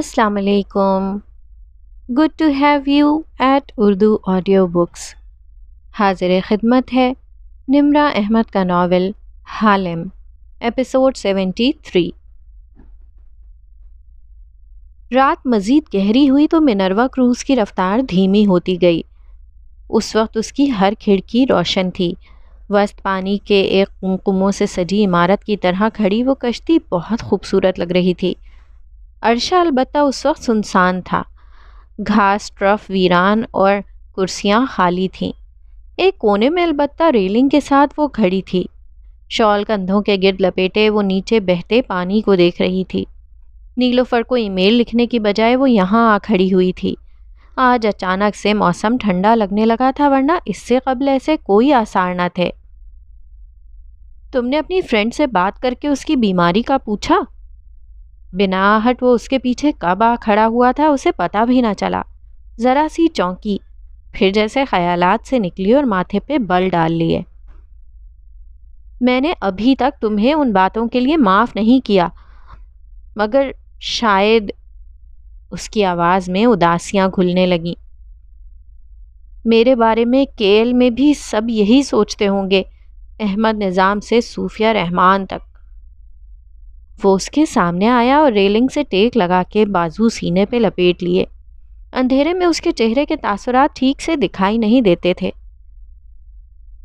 अस्सलाम वालेकुम good to have you at Urdu audio books हाजिर खिदमत है निमरा अहमद का नावल हालिम एपिसोड 73 रात मज़ीद गहरी हुई तो मिनरवा क्रूज़ की रफ़्तार धीमी होती गई उस वक्त उसकी हर खिड़की रोशन थी वस्त पानी के एक कुमकुमों से सजी इमारत की तरह खड़ी वो कश्ती बहुत खूबसूरत लग रही थी अरशा अलबत् उस वक्त सुनसान था घास ट्रफ वीरान और कुर्सियाँ खाली थीं एक कोने में अलबत् रेलिंग के साथ वो खड़ी थी शॉल कंधों के गिरद लपेटे वो नीचे बहते पानी को देख रही थी नीलोफर को ईमेल लिखने की बजाय वो यहाँ आ खड़ी हुई थी आज अचानक से मौसम ठंडा लगने लगा था वरना इससे कबल ऐसे कोई आसार ना थे तुमने अपनी फ्रेंड से बात करके उसकी बीमारी का पूछा बिना आहट वो उसके पीछे कब आ खड़ा हुआ था उसे पता भी ना चला ज़रा सी चौंकी फिर जैसे ख्यालात से निकली और माथे पे बल डाल लिए मैंने अभी तक तुम्हें उन बातों के लिए माफ़ नहीं किया मगर शायद उसकी आवाज़ में उदासियां घुलने लगी मेरे बारे में केल में भी सब यही सोचते होंगे अहमद निज़ाम से सूफिया रहमान तक वो उसके सामने आया और रेलिंग से टेक लगा के बाजू सीने पे लपेट लिए अंधेरे में उसके चेहरे के तासुरात ठीक से दिखाई नहीं देते थे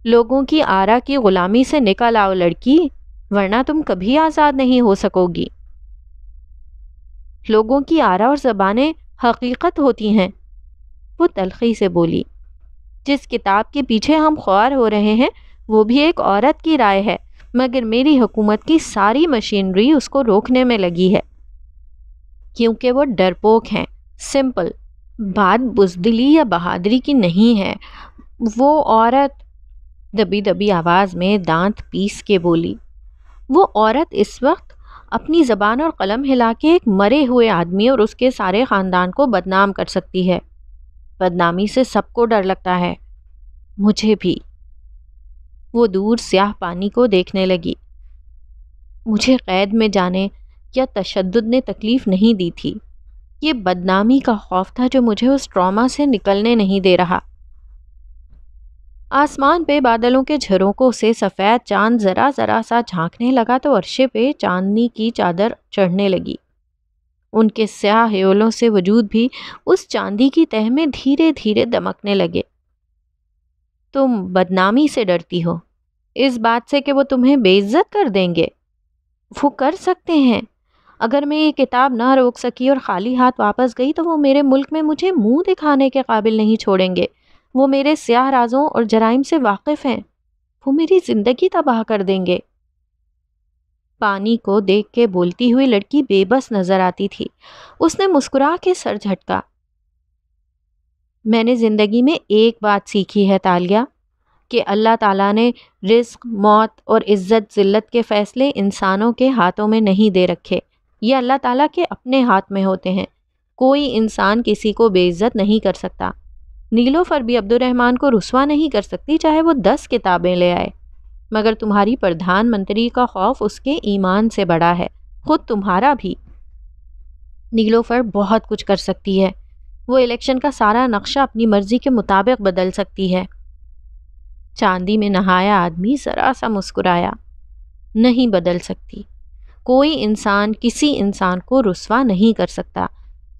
लोगों की आरा की गुलामी से निकल आओ लड़की वरना तुम कभी आज़ाद नहीं हो सकोगी लोगों की आरा और जबानें हकीकत होती हैं वो तलखी से बोली जिस किताब के पीछे हम ख्वार हो रहे हैं वो भी एक औरत की राय है मगर मेरी हुकूमत की सारी मशीनरी उसको रोकने में लगी है क्योंकि वो डरपोक हैं सिंपल बात बुजदिली या बहादरी की नहीं है वो औरत दबी दबी आवाज़ में दांत पीस के बोली वो औरत इस वक्त अपनी ज़बान और कलम हिला के एक मरे हुए आदमी और उसके सारे ख़ानदान को बदनाम कर सकती है बदनामी से सबको डर लगता है मुझे भी वो दूर स्याह पानी को देखने लगी मुझे क़ैद में जाने या तशद ने तकलीफ़ नहीं दी थी ये बदनामी का खौफ था जो मुझे उस ट्रॉमा से निकलने नहीं दे रहा आसमान पे बादलों के झरोकों से सफ़ेद चांद ज़रा ज़रा सा झांकने लगा तो अरशे पे चांदनी की चादर चढ़ने लगी उनके स्याह हयोलों से वजूद भी उस चांदी की तह में धीरे धीरे दमकने लगे तुम बदनामी से डरती हो इस बात से कि वो तुम्हें बेइज्जत कर देंगे वो कर सकते हैं अगर मैं ये किताब ना रोक सकी और खाली हाथ वापस गई तो वो मेरे मुल्क में मुझे मुंह दिखाने के काबिल नहीं छोड़ेंगे वो मेरे स्याह राजों और जराइम से वाकिफ़ हैं वो मेरी ज़िंदगी तबाह कर देंगे पानी को देख के बोलती हुई लड़की बेबस नज़र आती थी उसने मुस्कुरा के सर झटका मैंने ज़िंदगी में एक बात सीखी है तालिया कि अल्लाह ताला ने रिस्क मौत और इज़्ज़त ज़िल्लत के फ़ैसले इंसानों के हाथों में नहीं दे रखे ये अल्लाह ताला के अपने हाथ में होते हैं कोई इंसान किसी को बेइज्जत नहीं कर सकता नीलो फरबी अब्दुलरहमान को रसवा नहीं कर सकती चाहे वो दस किताबें ले आए मगर तुम्हारी प्रधानमंत्री का खौफ उसके ईमान से बड़ा है खुद तुम्हारा भी नीलोफर बहुत कुछ कर सकती है वो इलेक्शन का सारा नक्शा अपनी मर्जी के मुताबिक बदल सकती है चांदी में नहाया आदमी ज़रा सा मुस्कुराया नहीं बदल सकती कोई इंसान किसी इंसान को रसवा नहीं कर सकता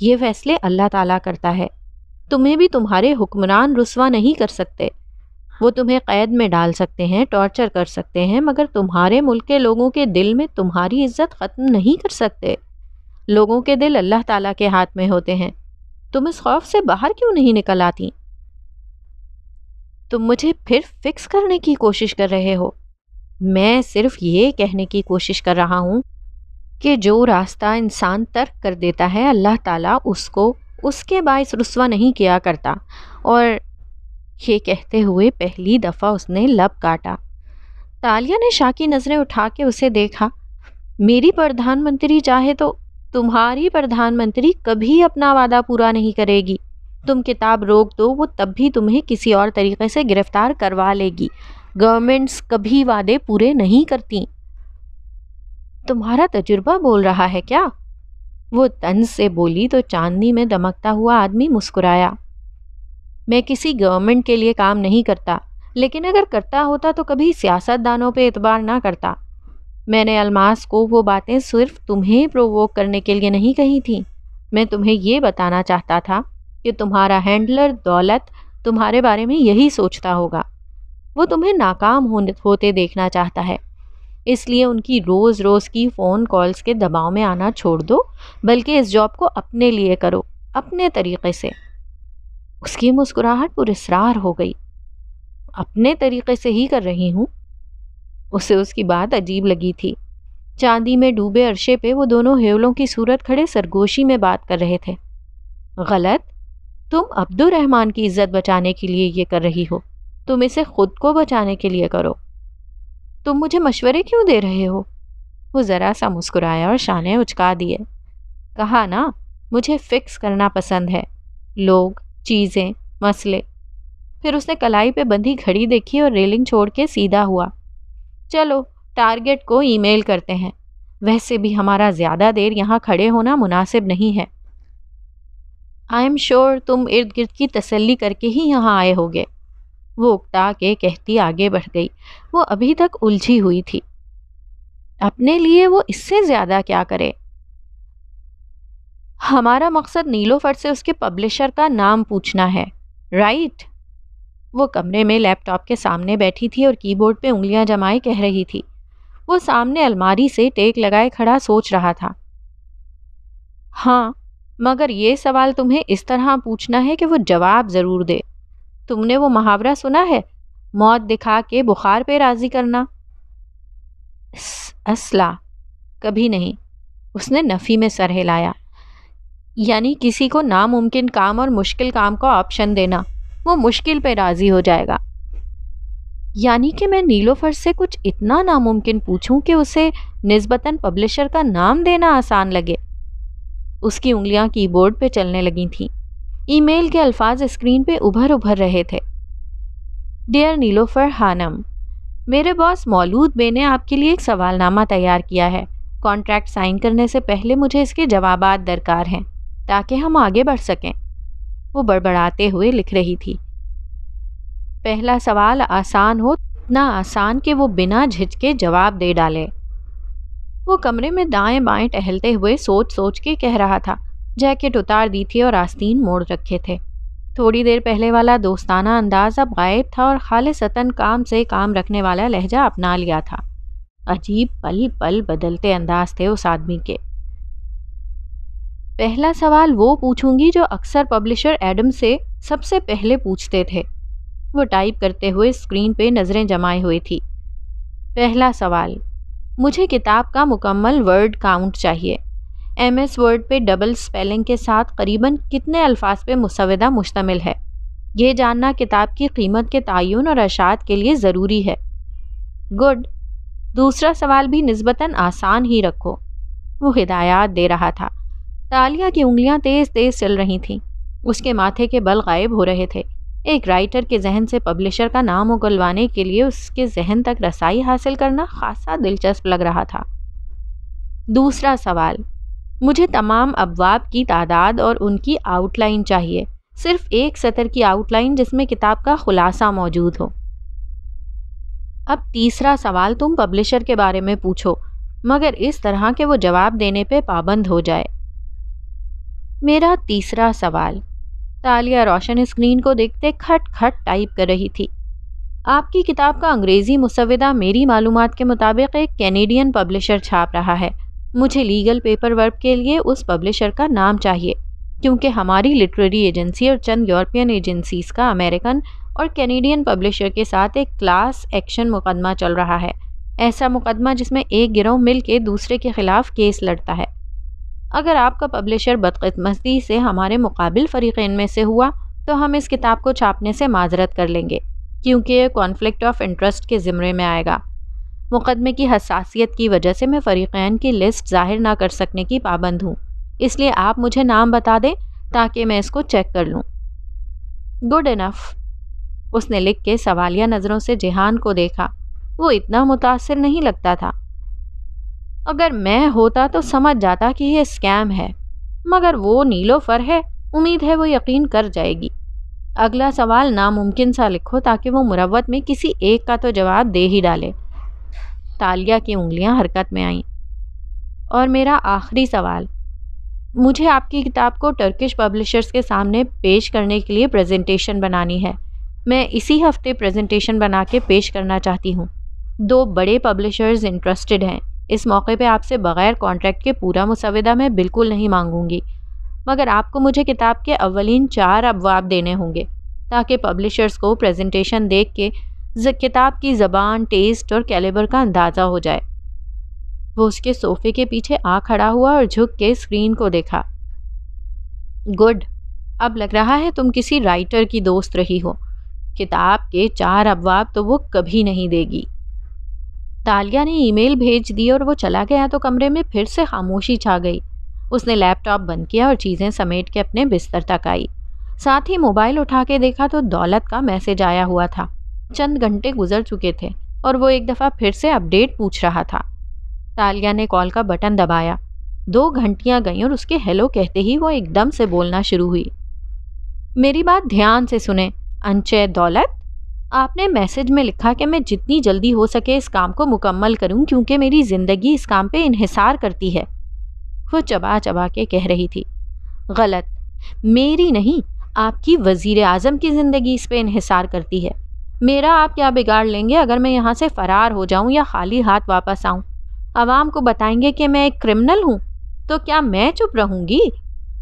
ये फैसले अल्लाह ताला करता है तुम्हें भी तुम्हारे हुक्मरान रसवा नहीं कर सकते वो तुम्हें क़ैद में डाल सकते हैं टॉर्चर कर सकते हैं मगर तुम्हारे मुल्क के लोगों के दिल में तुम्हारी इज्जत ख़त्म नहीं कर सकते लोगों के दिल अल्लाह ताला के हाथ में होते हैं तुम इस खौफ से बाहर क्यों नहीं निकल आती तुम मुझे फिर फिक्स करने की कोशिश कर रहे हो मैं सिर्फ ये कहने की कोशिश कर रहा हूँ कि जो रास्ता इंसान तर्क कर देता है अल्लाह ताला उसको उसके बायस रसवा नहीं किया करता और ये कहते हुए पहली दफ़ा उसने लब काटा तालिया ने शाकी नज़रें उठा के उसे देखा मेरी प्रधानमंत्री चाहे तो तुम्हारी प्रधानमंत्री कभी अपना वादा पूरा नहीं करेगी तुम किताब रोक दो वो तब भी तुम्हें किसी और तरीके से गिरफ्तार करवा लेगी गवर्नमेंट्स कभी वादे पूरे नहीं करती तुम्हारा तजुर्बा बोल रहा है क्या वो तंज से बोली तो चांदनी में दमकता हुआ आदमी मुस्कुराया मैं किसी गवर्नमेंट के लिए काम नहीं करता लेकिन अगर करता होता तो कभी सियासतदानों पे एतबार ना करता मैंने अलमास को वो बातें सिर्फ तुम्हें प्रोवोक करने के लिए नहीं कही थी मैं तुम्हें ये बताना चाहता था कि तुम्हारा हैंडलर दौलत तुम्हारे बारे में यही सोचता होगा वो तुम्हें नाकाम होते देखना चाहता है इसलिए उनकी रोज़ रोज़ की फ़ोन कॉल्स के दबाव में आना छोड़ दो बल्कि इस जॉब को अपने लिए करो अपने तरीके से उसकी मुस्कुराहट पुरसरार हो गई अपने तरीके से ही कर रही हूँ उसे उसकी बात अजीब लगी थी चांदी में डूबे अरशे पे वो दोनों हेवलों की सूरत खड़े सरगोशी में बात कर रहे थे गलत तुम अब्दुलरहमान की इज्जत बचाने के लिए ये कर रही हो तुम इसे खुद को बचाने के लिए करो तुम मुझे मशवरे क्यों दे रहे हो वो ज़रा सा मुस्कुराया और शाने उचका दिए कहा ना मुझे फिक्स करना पसंद है लोग चीज़ें मसले फिर उसने कलाई पे बंधी घड़ी देखी और रेलिंग छोड़ के सीधा हुआ चलो टारगेट को ईमेल करते हैं वैसे भी हमारा ज़्यादा देर यहाँ खड़े होना मुनासिब नहीं है आई एम श्योर तुम इर्द गिर्द की तसल्ली करके ही यहाँ आए होगे वो उकता के कहती आगे बढ़ गई वो अभी तक उलझी हुई थी अपने लिए वो इससे ज़्यादा क्या करे हमारा मकसद नीलो फट से उसके पब्लिशर का नाम पूछना है राइट वो कमरे में लैपटॉप के सामने बैठी थी और कीबोर्ड पे उंगलियां जमाए कह रही थी वो सामने अलमारी से टेक लगाए खड़ा सोच रहा था हाँ मगर ये सवाल तुम्हें इस तरह पूछना है कि वो जवाब ज़रूर दे तुमने वो मुहावरा सुना है मौत दिखा के बुखार पे राज़ी करना असला कभी नहीं उसने नफ़ी में सर हिलाया यानी किसी को नामुमकिन काम और मुश्किल काम का ऑप्शन देना वो मुश्किल पे राज़ी हो जाएगा यानी कि मैं नीलोफर से कुछ इतना नामुमकिन पूछूं कि उसे नस्बता पब्लिशर का नाम देना आसान लगे उसकी उंगलियां कीबोर्ड पे चलने लगी थीं ईमेल के अल्फाज स्क्रीन पे उभर उभर रहे थे डियर नीलोफर हानम मेरे बॉस मौलूद बे ने आपके लिए एक सवालनामा तैयार किया है कॉन्ट्रैक्ट साइन करने से पहले मुझे इसके जवाब दरकार हैं ताकि हम आगे बढ़ सकें वो बड़बड़ाते हुए लिख रही थी पहला सवाल आसान हो इतना आसान कि वो बिना झिझके जवाब दे डाले वो कमरे में दाएं बाएं टहलते हुए सोच सोच के कह रहा था जैकेट उतार दी थी और आस्तीन मोड़ रखे थे थोड़ी देर पहले वाला दोस्ताना अंदाज अब गायब था और खाले सतन काम से काम रखने वाला लहजा अपना लिया था अजीब पल पल बदलते अंदाज थे उस आदमी के पहला सवाल वो पूछूंगी जो अक्सर पब्लिशर एडम से सबसे पहले पूछते थे वो टाइप करते हुए स्क्रीन पे नज़रें जमाए हुई थी पहला सवाल मुझे किताब का मुकम्मल वर्ड काउंट चाहिए एम एस वर्ड पे डबल स्पेलिंग के साथ करीबन कितने अल्फाज पे मुसवदा मुश्तमिल है ये जानना किताब की कीमत के तयन और अशात के लिए ज़रूरी है गुड दूसरा सवाल भी नस्बता आसान ही रखो वो हिदायत दे रहा था तालिया की उंगलियां तेज तेज चल रही थीं उसके माथे के बल गायब हो रहे थे एक राइटर के जहन से पब्लिशर का नाम उगलवाने के लिए उसके जहन तक रसाई हासिल करना खासा दिलचस्प लग रहा था दूसरा सवाल मुझे तमाम अबवाब की तादाद और उनकी आउटलाइन चाहिए सिर्फ एक सतर की आउटलाइन जिसमें किताब का खुलासा मौजूद हो अब तीसरा सवाल तुम पब्लिशर के बारे में पूछो मगर इस तरह के वो जवाब देने पे पाबंद हो जाए मेरा तीसरा सवाल तालिया रोशन स्क्रीन को देखते खट खट टाइप कर रही थी आपकी किताब का अंग्रेज़ी मुसविदा मेरी मालूम के मुताबिक एक कैनेडियन पब्लिशर छाप रहा है मुझे लीगल पेपर वर्क के लिए उस पब्लिशर का नाम चाहिए क्योंकि हमारी लिटरेरी एजेंसी और चंद यूरोपियन एजेंसीज का अमेरिकन और कैनेडियन पब्लिशर के साथ एक क्लास एक्शन मुकदमा चल रहा है ऐसा मुकदमा जिसमें एक गिरोह मिल के दूसरे के खिलाफ केस लड़ता है अगर आपका पब्लिशर बदकस्मती से हमारे मुकाबिल फ़रीक़ैन में से हुआ तो हम इस किताब को छापने से माजरत कर लेंगे क्योंकि ये कॉन्फ्लिक्ट ऑफ इंटरेस्ट के ज़िम्मे में आएगा मुकदमे की हसासियत की वजह से मैं फ़रीक़ैन की लिस्ट ज़ाहिर ना कर सकने की पाबंद हूँ इसलिए आप मुझे नाम बता दें ताकि मैं इसको चेक कर लूँ गुड इनफ उसने लिख के सवालिया नज़रों से जहान को देखा वो इतना मुतासर नहीं लगता था अगर मैं होता तो समझ जाता कि यह स्कैम है मगर वो नीलोफर है उम्मीद है वो यकीन कर जाएगी अगला सवाल नामुमकिन सा लिखो ताकि वो मुरवत में किसी एक का तो जवाब दे ही डाले तालिया की उंगलियां हरकत में आईं और मेरा आखिरी सवाल मुझे आपकी किताब को टर्किश पब्लिशर्स के सामने पेश करने के लिए प्रेजेंटेशन बनानी है मैं इसी हफ्ते प्रेजेंटेशन बना के पेश करना चाहती हूँ दो बड़े पब्लिशर्स इंटरेस्टेड हैं इस मौके पे आपसे बग़ैर कॉन्ट्रैक्ट के पूरा मुसविदा मैं बिल्कुल नहीं मांगूंगी मगर आपको मुझे किताब के अवलिन चार अबवाब देने होंगे ताकि पब्लिशर्स को प्रेजेंटेशन देख के किताब की ज़बान टेस्ट और कैलेबर का अंदाज़ा हो जाए वो उसके सोफ़े के पीछे आ खड़ा हुआ और झुक के स्क्रीन को देखा गुड अब लग रहा है तुम किसी राइटर की दोस्त रही हो किताब के चार अबवाब तो वो कभी नहीं देगी तालिया ने ईमेल भेज दी और वो चला गया तो कमरे में फिर से खामोशी छा गई उसने लैपटॉप बंद किया और चीज़ें समेट के अपने बिस्तर तक आई साथ ही मोबाइल उठा के देखा तो दौलत का मैसेज आया हुआ था चंद घंटे गुजर चुके थे और वो एक दफ़ा फिर से अपडेट पूछ रहा था तालिया ने कॉल का बटन दबाया दो घंटियाँ गईं और उसके हेलो कहते ही वो एकदम से बोलना शुरू हुई मेरी बात ध्यान से सुने अनचय दौलत आपने मैसेज में लिखा कि मैं जितनी जल्दी हो सके इस काम को मुकम्मल करूं क्योंकि मेरी ज़िंदगी इस काम पे इहसार करती है वो चबा चबा के कह रही थी गलत मेरी नहीं आपकी वज़ी अजम की ज़िंदगी इस पर इन्हिसार करती है मेरा आप क्या बिगाड़ लेंगे अगर मैं यहाँ से फ़रार हो जाऊँ या खाली हाथ वापस आऊँ आवाम को बताएंगे कि मैं एक क्रिमिनल हूँ तो क्या मैं चुप रहूँगी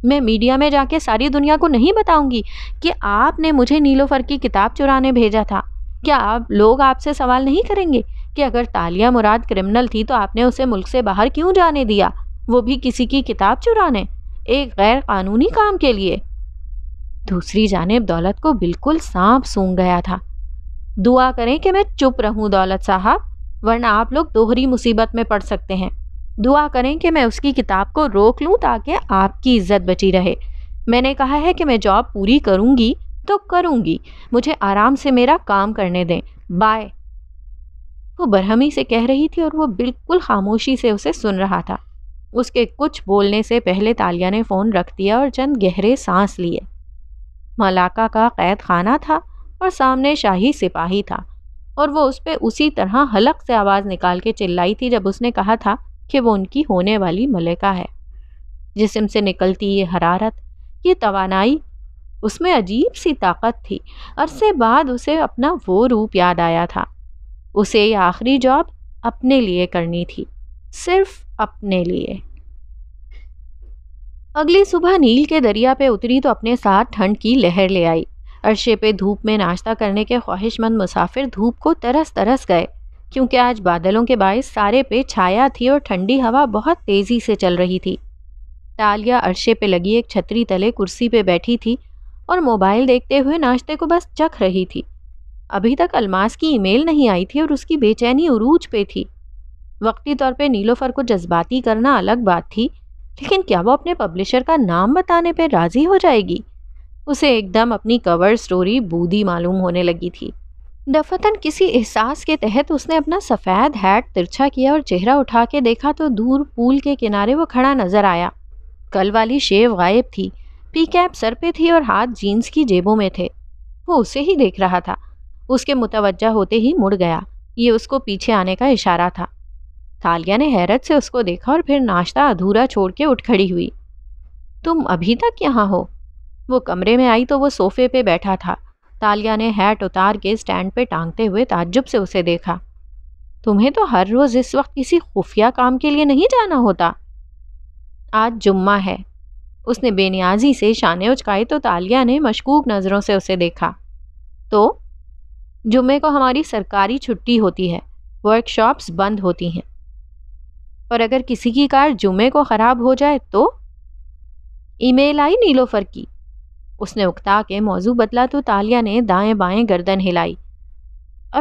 मैं मीडिया में जाके सारी दुनिया को नहीं बताऊंगी कि आपने मुझे नीलोफर की किताब चुराने भेजा था क्या आप लोग आपसे सवाल नहीं करेंगे कि अगर तालिया मुराद क्रिमिनल थी तो आपने उसे मुल्क से बाहर क्यों जाने दिया वो भी किसी की किताब चुराने एक गैर कानूनी काम के लिए दूसरी जानब दौलत को बिल्कुल सांप सूंघ गया था दुआ करें कि मैं चुप रहूं दौलत साहब वरना आप लोग दोहरी मुसीबत में पड़ सकते हैं दुआ करें कि मैं उसकी किताब को रोक लूँ ताकि आपकी इज्जत बची रहे मैंने कहा है कि मैं जॉब पूरी करूँगी तो करूँगी मुझे आराम से मेरा काम करने दें बाय वो बरहमी से कह रही थी और वो बिल्कुल खामोशी से उसे सुन रहा था उसके कुछ बोलने से पहले तालिया ने फ़ोन रख दिया और चंद गहरे सांस लिए मलाका का कैद खाना था और सामने शाही सिपाही था और वो उस पर उसी तरह हलक से आवाज़ निकाल के चिल्लाई थी जब उसने कहा था मुख्य वो उनकी होने वाली मलिका है जिसम से निकलती ये हरारत ये तोानाई उसमें अजीब सी ताकत थी अरसे बाद उसे अपना वो रूप याद आया था उसे ये आखिरी जॉब अपने लिए करनी थी सिर्फ अपने लिए अगली सुबह नील के दरिया पे उतरी तो अपने साथ ठंड की लहर ले आई अरशे पे धूप में नाश्ता करने के ख्वाहिशमंद मुसाफिर धूप को तरस तरस गए क्योंकि आज बादलों के बायस सारे पे छाया थी और ठंडी हवा बहुत तेज़ी से चल रही थी तालिया अरशे पे लगी एक छतरी तले कुर्सी पे बैठी थी और मोबाइल देखते हुए नाश्ते को बस चख रही थी अभी तक अलमास की ईमेल नहीं आई थी और उसकी बेचैनी उरूज पे थी वक्ती तौर पे नीलोफर को जज्बाती करना अलग बात थी लेकिन क्या वो अपने पब्लिशर का नाम बताने पर राज़ी हो जाएगी उसे एकदम अपनी कवर स्टोरी बूदी मालूम होने लगी थी दफतन किसी एहसास के तहत उसने अपना सफ़ेद हैट तिरछा किया और चेहरा उठा के देखा तो दूर पूल के किनारे वो खड़ा नज़र आया कल वाली शेव गायब थी पी कैप सर पे थी और हाथ जीन्स की जेबों में थे वो उसे ही देख रहा था उसके मुतवजा होते ही मुड़ गया ये उसको पीछे आने का इशारा था थालिया ने हैरत से उसको देखा और फिर नाश्ता अधूरा छोड़ के उठ खड़ी हुई तुम अभी तक यहाँ हो वो कमरे में आई तो वो सोफे पे बैठा था तालिया ने हैट उतार के स्टैंड पे टांगते हुए ताज्जुब से उसे देखा तुम्हें तो हर रोज़ इस वक्त किसी खुफिया काम के लिए नहीं जाना होता आज जुम्मा है उसने बेनियाजी से शाने उचकाई तो तालिया ने मशकूक नज़रों से उसे देखा तो जुम्मे को हमारी सरकारी छुट्टी होती है वर्कशॉप्स बंद होती हैं और अगर किसी की कार जुम्मे को ख़राब हो जाए तो ईमेल आई नीलोफर की उसने उकता के मौजू बदला तो तालिया ने दाएं बाएं गर्दन हिलाई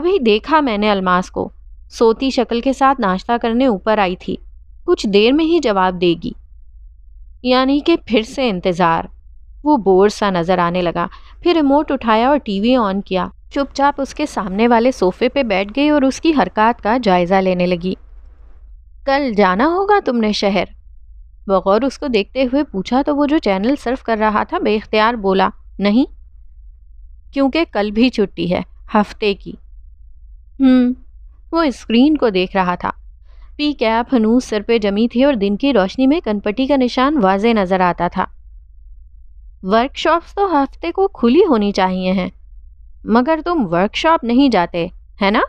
अभी देखा मैंने अलमास को सोती शक्ल के साथ नाश्ता करने ऊपर आई थी कुछ देर में ही जवाब देगी यानी कि फिर से इंतज़ार वो बोर सा नज़र आने लगा फिर रिमोट उठाया और टीवी ऑन किया चुपचाप उसके सामने वाले सोफे पे बैठ गई और उसकी हरकत का जायज़ा लेने लगी कल जाना होगा तुमने शहर बगौर उसको देखते हुए पूछा तो वो जो चैनल सर्व कर रहा था बेख्तियार बोला नहीं क्योंकि कल भी छुट्टी है हफ्ते की हम्म वो स्क्रीन को देख रहा था पी कैप हनूस सिर पे जमी थी और दिन की रोशनी में कनपट्टी का निशान वाजे नज़र आता था वर्कशॉप्स तो हफ्ते को खुली होनी चाहिए हैं मगर तुम वर्कशॉप नहीं जाते है ना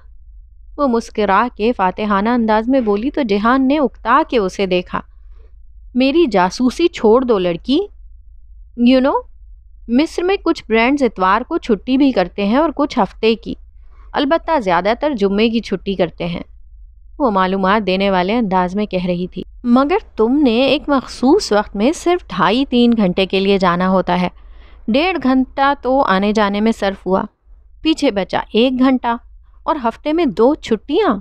वो मुस्करा के फातेहाना अंदाज में बोली तो जहान ने उकता के उसे देखा मेरी जासूसी छोड़ दो लड़की यू you नो know, मिस्र में कुछ ब्रांड्स इतवार को छुट्टी भी करते हैं और कुछ हफ्ते की अलबत् ज़्यादातर जुम्मे की छुट्टी करते हैं वो मालूम देने वाले अंदाज में कह रही थी मगर तुमने एक मखसूस वक्त में सिर्फ ढाई तीन घंटे के लिए जाना होता है डेढ़ घंटा तो आने जाने में सर्फ हुआ पीछे बचा एक घंटा और हफ्ते में दो छुट्टियाँ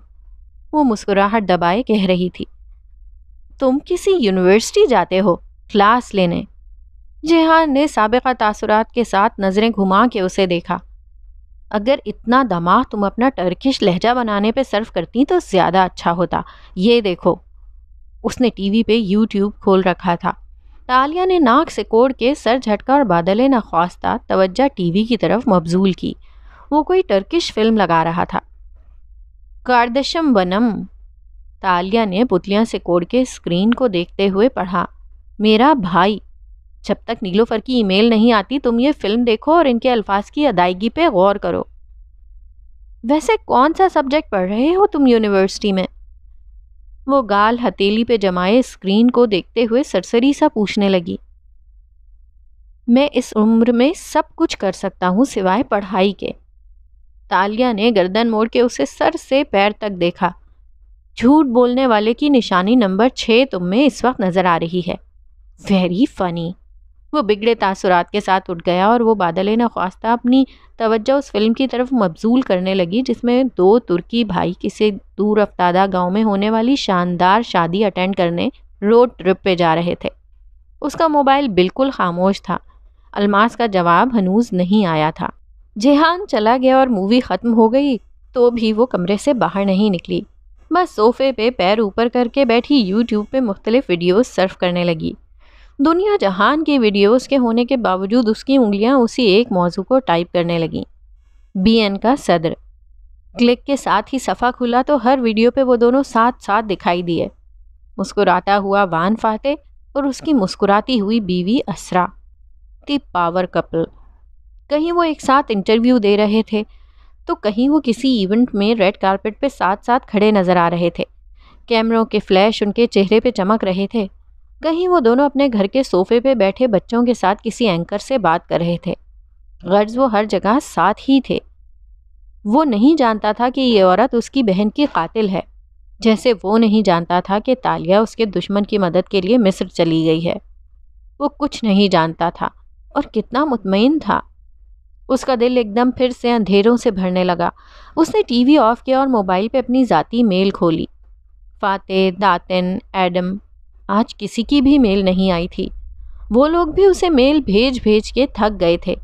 वो मुस्कुराहट दबाए कह रही थी तुम किसी यूनिवर्सिटी जाते हो क्लास लेने जेहान ने सबका तासुरात के साथ नज़रें घुमा के उसे देखा अगर इतना दमाग तुम अपना टर्किश लहजा बनाने पे सर्व करती तो ज़्यादा अच्छा होता ये देखो उसने टीवी पे यूट्यूब खोल रखा था तालिया ने नाक से कोड़ के सर झटका और बादल नख्वास्ता तवज्जा टीवी की तरफ मबजूल की वो कोई टर्किश फिल्म लगा रहा था कारदशम बनम तालिया ने पुतलियाँ से कोड़ के स्क्रीन को देखते हुए पढ़ा मेरा भाई जब तक नीलोफर की ईमेल नहीं आती तुम ये फिल्म देखो और इनके अल्फाज की अदायगी पे गौर करो वैसे कौन सा सब्जेक्ट पढ़ रहे हो तुम यूनिवर्सिटी में वो गाल हथेली पे जमाए स्क्रीन को देखते हुए सरसरी सा पूछने लगी मैं इस उम्र में सब कुछ कर सकता हूँ सिवाय पढ़ाई के तालिया ने गर्दन मोड़ के उसे सर से पैर तक देखा झूठ बोलने वाले की निशानी नंबर छः तुम में इस वक्त नज़र आ रही है वेरी फ़नी वो बिगड़े तासुरात के साथ उठ गया और वो बादल नख्वास्ता अपनी तवज्जो उस फिल्म की तरफ मबजूल करने लगी जिसमें दो तुर्की भाई किसी दूर अफ्तादा गांव में होने वाली शानदार शादी अटेंड करने रोड ट्रिप पे जा रहे थे उसका मोबाइल बिल्कुल खामोश था अलमास का जवाब हनूज नहीं आया था जेहान चला गया और मूवी ख़त्म हो गई तो भी वो कमरे से बाहर नहीं निकली बस सोफ़े पे पैर ऊपर करके बैठी यूट्यूब पे मुख्तलिफ़ वीडियोस सर्फ करने लगी दुनिया जहान की वीडियोस के होने के बावजूद उसकी उंगलियां उसी एक मौजू को टाइप करने लगीं बीएन का सदर क्लिक के साथ ही सफ़ा खुला तो हर वीडियो पे वो दोनों साथ साथ दिखाई दिए मुस्कुराता हुआ वान फाते और उसकी मुस्कुराती हुई बीवी असरा दी पावर कपल कहीं वो एक साथ इंटरव्यू दे रहे थे तो कहीं वो किसी इवेंट में रेड कारपेट पे साथ साथ खड़े नज़र आ रहे थे कैमरों के फ्लैश उनके चेहरे पे चमक रहे थे कहीं वो दोनों अपने घर के सोफे पे बैठे बच्चों के साथ किसी एंकर से बात कर रहे थे गर्ज वो हर जगह साथ ही थे वो नहीं जानता था कि ये औरत उसकी बहन की कातिल है जैसे वो नहीं जानता था कि तालिया उसके दुश्मन की मदद के लिए मिस्र चली गई है वो कुछ नहीं जानता था और कितना मुतमिन था उसका दिल एकदम फिर से अंधेरों से भरने लगा उसने टीवी ऑफ किया और मोबाइल पे अपनी ज़ाती मेल खोली फाते दातिन एडम आज किसी की भी मेल नहीं आई थी वो लोग भी उसे मेल भेज भेज के थक गए थे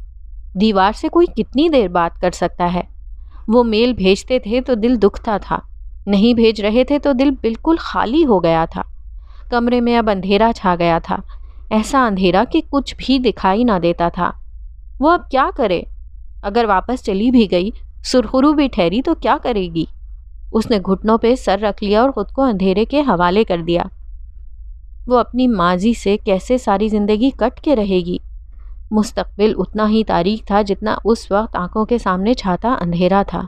दीवार से कोई कितनी देर बात कर सकता है वो मेल भेजते थे तो दिल दुखता था नहीं भेज रहे थे तो दिल बिल्कुल खाली हो गया था कमरे में अब अंधेरा छा गया था ऐसा अंधेरा कि कुछ भी दिखाई ना देता था वो अब क्या करे अगर वापस चली भी गई सुरखुरु भी ठहरी तो क्या करेगी उसने घुटनों पे सर रख लिया और ख़ुद को अंधेरे के हवाले कर दिया वो अपनी माजी से कैसे सारी ज़िंदगी कट के रहेगी मुस्तबिल उतना ही तारीख था जितना उस वक्त आंखों के सामने छाता अंधेरा था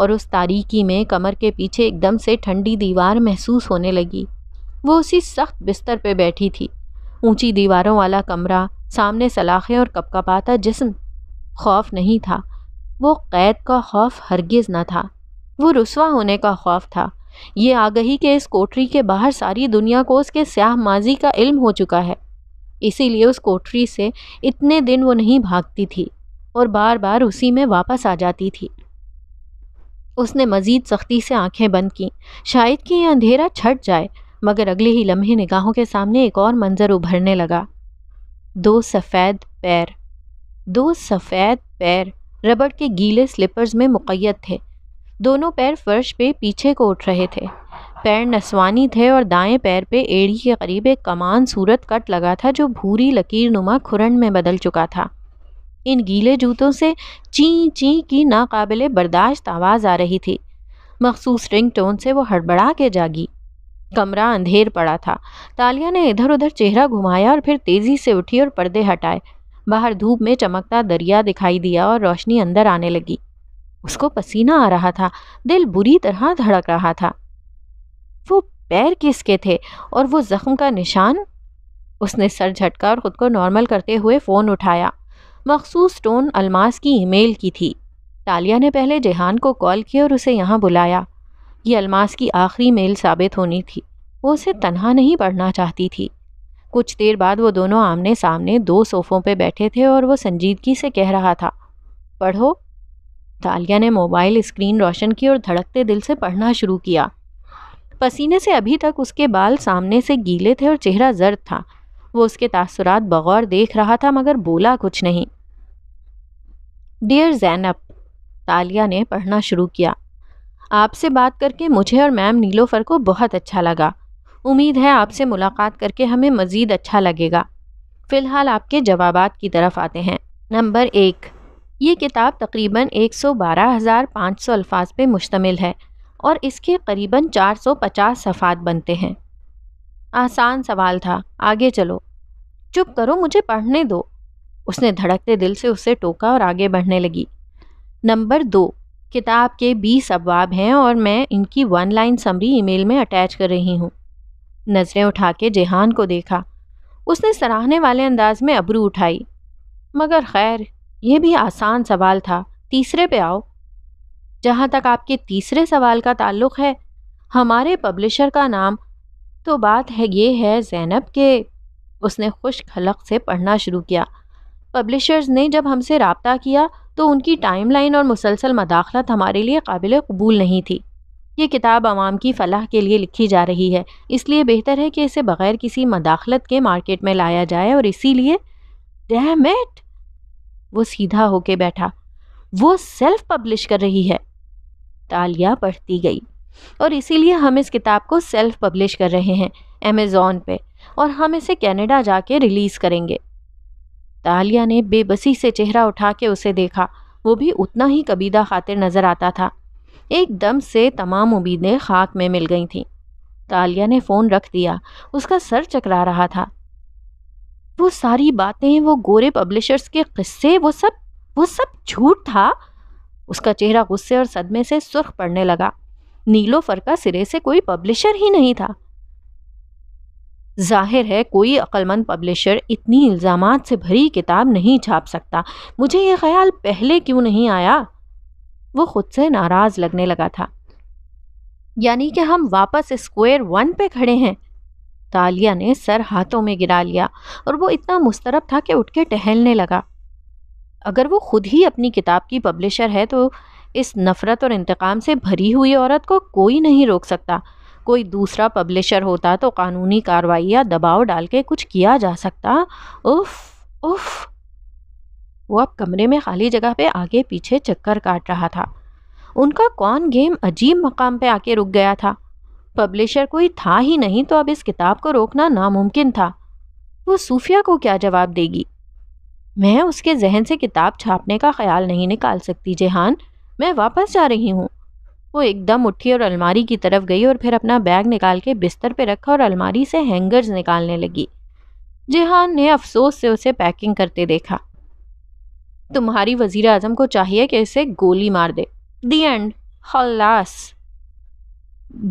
और उस तारीकी में कमर के पीछे एकदम से ठंडी दीवार महसूस होने लगी वो उसी सख्त बिस्तर पर बैठी थी ऊंची दीवारों वाला कमरा सामने सलाखें और कपकपाता जिस्म खौफ नहीं था वो क़ैद का खौफ हरगिज़ न था वो रसवा होने का खौफ था ये आगही कि इस कोठरी के बाहर सारी दुनिया को उसके स्याह माजी का इल्म हो चुका है इसीलिए उस कोठरी से इतने दिन वो नहीं भागती थी और बार बार उसी में वापस आ जाती थी उसने मज़ीद सख्ती से आंखें बंद की शायद कि यह अंधेरा छट जाए मगर अगले ही लम्हे निगाहों के सामने एक और मंज़र उभरने लगा दो सफ़ेद पैर दो सफ़ेद पैर रबड़ के गीले स्लिपर्स में मुकैद थे दोनों पैर फर्श पे पीछे को उठ रहे थे पैर नसवानी थे और दाएं पैर पे एड़ी के करीब एक कमान सूरत कट लगा था जो भूरी लकीर नुमा खुरन में बदल चुका था इन गीले जूतों से ची ची की नाकाबिल बर्दाश्त आवाज़ आ रही थी मखसूस रिंग टोन से वो हड़बड़ा के जागी कमरा अंधेर पड़ा था तालिया ने इधर उधर चेहरा घुमाया और फिर तेजी से उठी और पर्दे हटाए बाहर धूप में चमकता दरिया दिखाई दिया और रोशनी अंदर आने लगी उसको पसीना आ रहा था दिल बुरी तरह धड़क रहा था वो पैर किसके थे और वो जख्म का निशान उसने सर झटका और ख़ुद को नॉर्मल करते हुए फ़ोन उठाया मखसूस टोन अलमास की ईमेल की थी तालिया ने पहले जेहान को कॉल किया और उसे यहाँ बुलाया ये अलमास की आखिरी मेल साबित होनी थी वो उसे तनहा नहीं पढ़ना चाहती थी कुछ देर बाद वो दोनों आमने सामने दो सोफ़ों पे बैठे थे और वो संजीदगी से कह रहा था पढ़ो तालिया ने मोबाइल स्क्रीन रोशन की और धड़कते दिल से पढ़ना शुरू किया पसीने से अभी तक उसके बाल सामने से गीले थे और चेहरा जर्द था वो उसके तासुरात बगौर देख रहा था मगर बोला कुछ नहीं डियर जैनब तालिया ने पढ़ना शुरू किया आपसे बात करके मुझे और मैम नीलोफर को बहुत अच्छा लगा उम्मीद है आपसे मुलाकात करके हमें मज़ीद अच्छा लगेगा फ़िलहाल आपके जवाब की तरफ आते हैं नंबर एक ये किताब तकरीबन एक सौ बारह हज़ार पाँच सौ अल्फाज पर मुश्तमिल है और इसके करीबन चार सौ पचास सफ़ात बनते हैं आसान सवाल था आगे चलो चुप करो मुझे पढ़ने दो उसने धड़कते दिल से उसे टोका और आगे बढ़ने लगी नंबर दो किताब के बीस अबवाब हैं और मैं इनकी वन लाइन समरी ईमेल में अटैच कर रही हूँ नज़रें उठा के जेहान को देखा उसने सराहने वाले अंदाज में अबरू उठाई मगर खैर यह भी आसान सवाल था तीसरे पे आओ जहाँ तक आपके तीसरे सवाल का ताल्लुक है हमारे पब्लिशर का नाम तो बात है ये है जैनब के उसने खुश खलक से पढ़ना शुरू किया पब्लिशर्स ने जब हमसे रबता किया तो उनकी टाइम लाइन और मुसलसल मदाखलत हमारे लिए काबिल कबूल नहीं थी ये किताब आवाम की फलाह के लिए लिखी जा रही है इसलिए बेहतर है कि इसे बग़ैर किसी मदाखलत के मार्केट में लाया जाए और इसीलिए लिए वो सीधा होके बैठा वो सेल्फ पब्लिश कर रही है तालियाँ पढ़ती गई और इसीलिए हम इस किताब को सेल्फ पब्लिश कर रहे हैं अमेज़ोन पे और हम इसे कनाडा जाके रिलीज़ करेंगे तालिया ने बेबसी से चेहरा उठा के उसे देखा वो भी उतना ही कबीदा खातिर नजर आता था एकदम से तमाम उम्मीदें खाक में मिल गई थीं तालिया ने फ़ोन रख दिया उसका सर चकरा रहा था वो सारी बातें वो गोरे पब्लिशर्स के किस्से वो सब वो सब झूठ था उसका चेहरा गुस्से और सदमे से सुर्ख पड़ने लगा नीलो फरका सिरे से कोई पब्लिशर ही नहीं था जाहिर है कोई अक्लमंद पब्लिशर इतनी इल्ज़ाम से भरी किताब नहीं छाप सकता मुझे ये ख्याल पहले क्यों नहीं आया वो खुद से नाराज़ लगने लगा था यानी कि हम वापस स्क्वायर वन पे खड़े हैं तालिया ने सर हाथों में गिरा लिया और वो इतना मुस्तरब था कि उठ के टहलने लगा अगर वो खुद ही अपनी किताब की पब्लिशर है तो इस नफ़रत और इंतकाम से भरी हुई औरत को कोई नहीं रोक सकता कोई दूसरा पब्लिशर होता तो कानूनी कार्रवाई या दबाव डाल के कुछ किया जा सकता उफ उफ वो अब कमरे में खाली जगह पे आगे पीछे चक्कर काट रहा था उनका कौन गेम अजीब मकाम पे आके रुक गया था पब्लिशर कोई था ही नहीं तो अब इस किताब को रोकना नामुमकिन था वो सूफिया को क्या जवाब देगी मैं उसके जहन से किताब छापने का ख्याल नहीं निकाल सकती जेहान मैं वापस जा रही हूँ वो एकदम उठी और अलमारी की तरफ गई और फिर अपना बैग निकाल के बिस्तर पर रखा और अलमारी से हैंगर्स निकालने लगी जिहान ने अफसोस से उसे पैकिंग करते देखा तुम्हारी वजीर आजम को चाहिए कि इसे गोली मार दे दी एंड हल्लास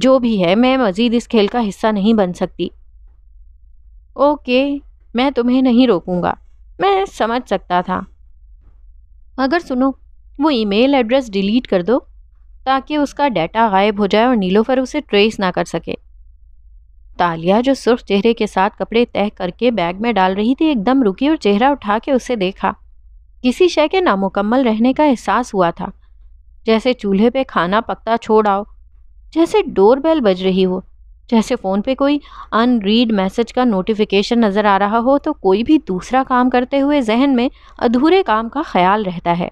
जो भी है मैं मज़ीद इस खेल का हिस्सा नहीं बन सकती ओके मैं तुम्हें नहीं रोकूंगा मैं समझ सकता था अगर सुनो वो ईमेल एड्रेस डिलीट कर दो ताकि उसका डेटा गायब हो जाए और नीलोफर उसे ट्रेस ना कर सके तालिया जो सुर्ख चेहरे के साथ कपड़े तय करके बैग में डाल रही थी एकदम रुकी और चेहरा उठा के उसे देखा किसी शय के नामुकम्मल रहने का एहसास हुआ था जैसे चूल्हे पे खाना पकता छोड़ आओ जैसे डोर बेल बज रही हो जैसे फ़ोन पे कोई अनरीड मैसेज का नोटिफिकेशन नज़र आ रहा हो तो कोई भी दूसरा काम करते हुए जहन में अधूरे काम का ख्याल रहता है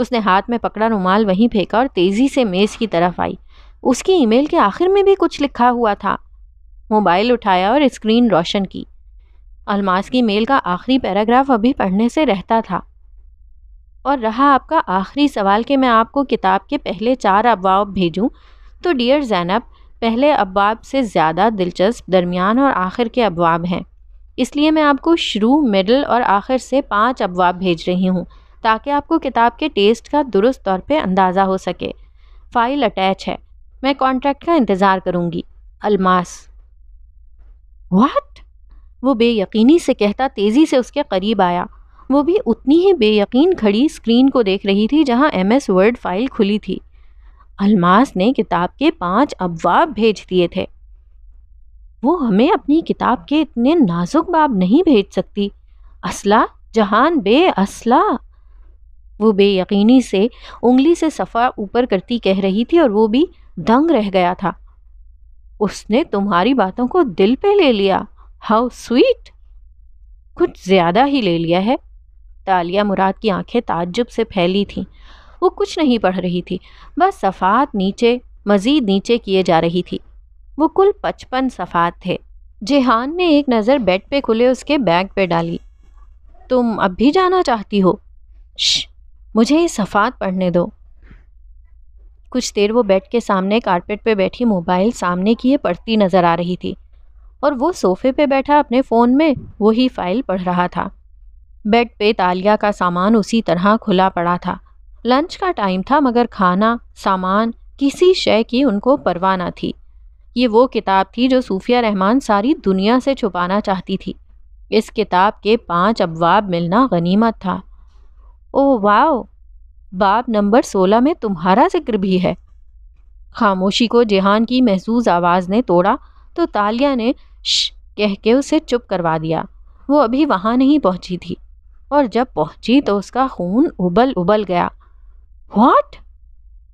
उसने हाथ में पकड़ा रुमाल वहीं फेंका और तेज़ी से मेज़ की तरफ आई उसकी ईमेल के आखिर में भी कुछ लिखा हुआ था मोबाइल उठाया और स्क्रीन रोशन की अलमास की मेल का आखिरी पैराग्राफ अभी पढ़ने से रहता था और रहा आपका आखिरी सवाल कि मैं आपको किताब के पहले चार अबवाब भेजूं तो डियर जैनब पहले अबवाब से ज़्यादा दिलचस्प दरमियान और आखिर के अबवाब हैं इसलिए मैं आपको शुरू मिडल और आखिर से पांच अबवाब भेज रही हूँ ताकि आपको किताब के टेस्ट का दुरुस्त तौर पे अंदाज़ा हो सके फ़ाइल अटैच है मैं कॉन्ट्रैक्ट का इंतज़ार करूँगी अलमास वाट वो बेयकीनी से कहता तेज़ी से उसके करीब आया वो भी उतनी ही बेयकीन खड़ी स्क्रीन को देख रही थी जहाँ एम एस वर्ड फाइल खुली थी अलमास ने किताब के पांच अबवाब भेज दिए थे वो हमें अपनी किताब के इतने नाजुक बाब नहीं भेज सकती असला जहान बे असला वो बेयकीनी से उंगली से सफ़ा ऊपर करती कह रही थी और वो भी दंग रह गया था उसने तुम्हारी बातों को दिल पे ले लिया हाउ स्वीट कुछ ज़्यादा ही ले लिया है तालिया मुराद की आंखें ताज्जुब से फैली थीं वो कुछ नहीं पढ़ रही थी बस सफ़ात नीचे मज़ीद नीचे किए जा रही थी वो कुल पचपन सफ़ात थे जेहान ने एक नज़र बेड पे खुले उसके बैग पे डाली तुम अब भी जाना चाहती हो श्श, मुझे ये सफ़ात पढ़ने दो कुछ देर वो बेड के सामने कारपेट पे बैठी मोबाइल सामने ये पढ़ती नज़र आ रही थी और वो सोफ़े पे बैठा अपने फ़ोन में वही फ़ाइल पढ़ रहा था बेड पे तालिया का सामान उसी तरह खुला पड़ा था लंच का टाइम था मगर खाना सामान किसी शय की उनको परवाह न थी ये वो किताब थी जो सूफिया रहमान सारी दुनिया से छुपाना चाहती थी इस किताब के पांच अबवाब मिलना गनीमत था ओह वाओ बाब नंबर सोलह में तुम्हारा जिक्र भी है खामोशी को जेहान की महसूस आवाज़ ने तोड़ा तो तालिया ने श कह के उसे चुप करवा दिया वो अभी वहाँ नहीं पहुँची थी और जब पहुँची तो उसका खून उबल उबल गया वॉट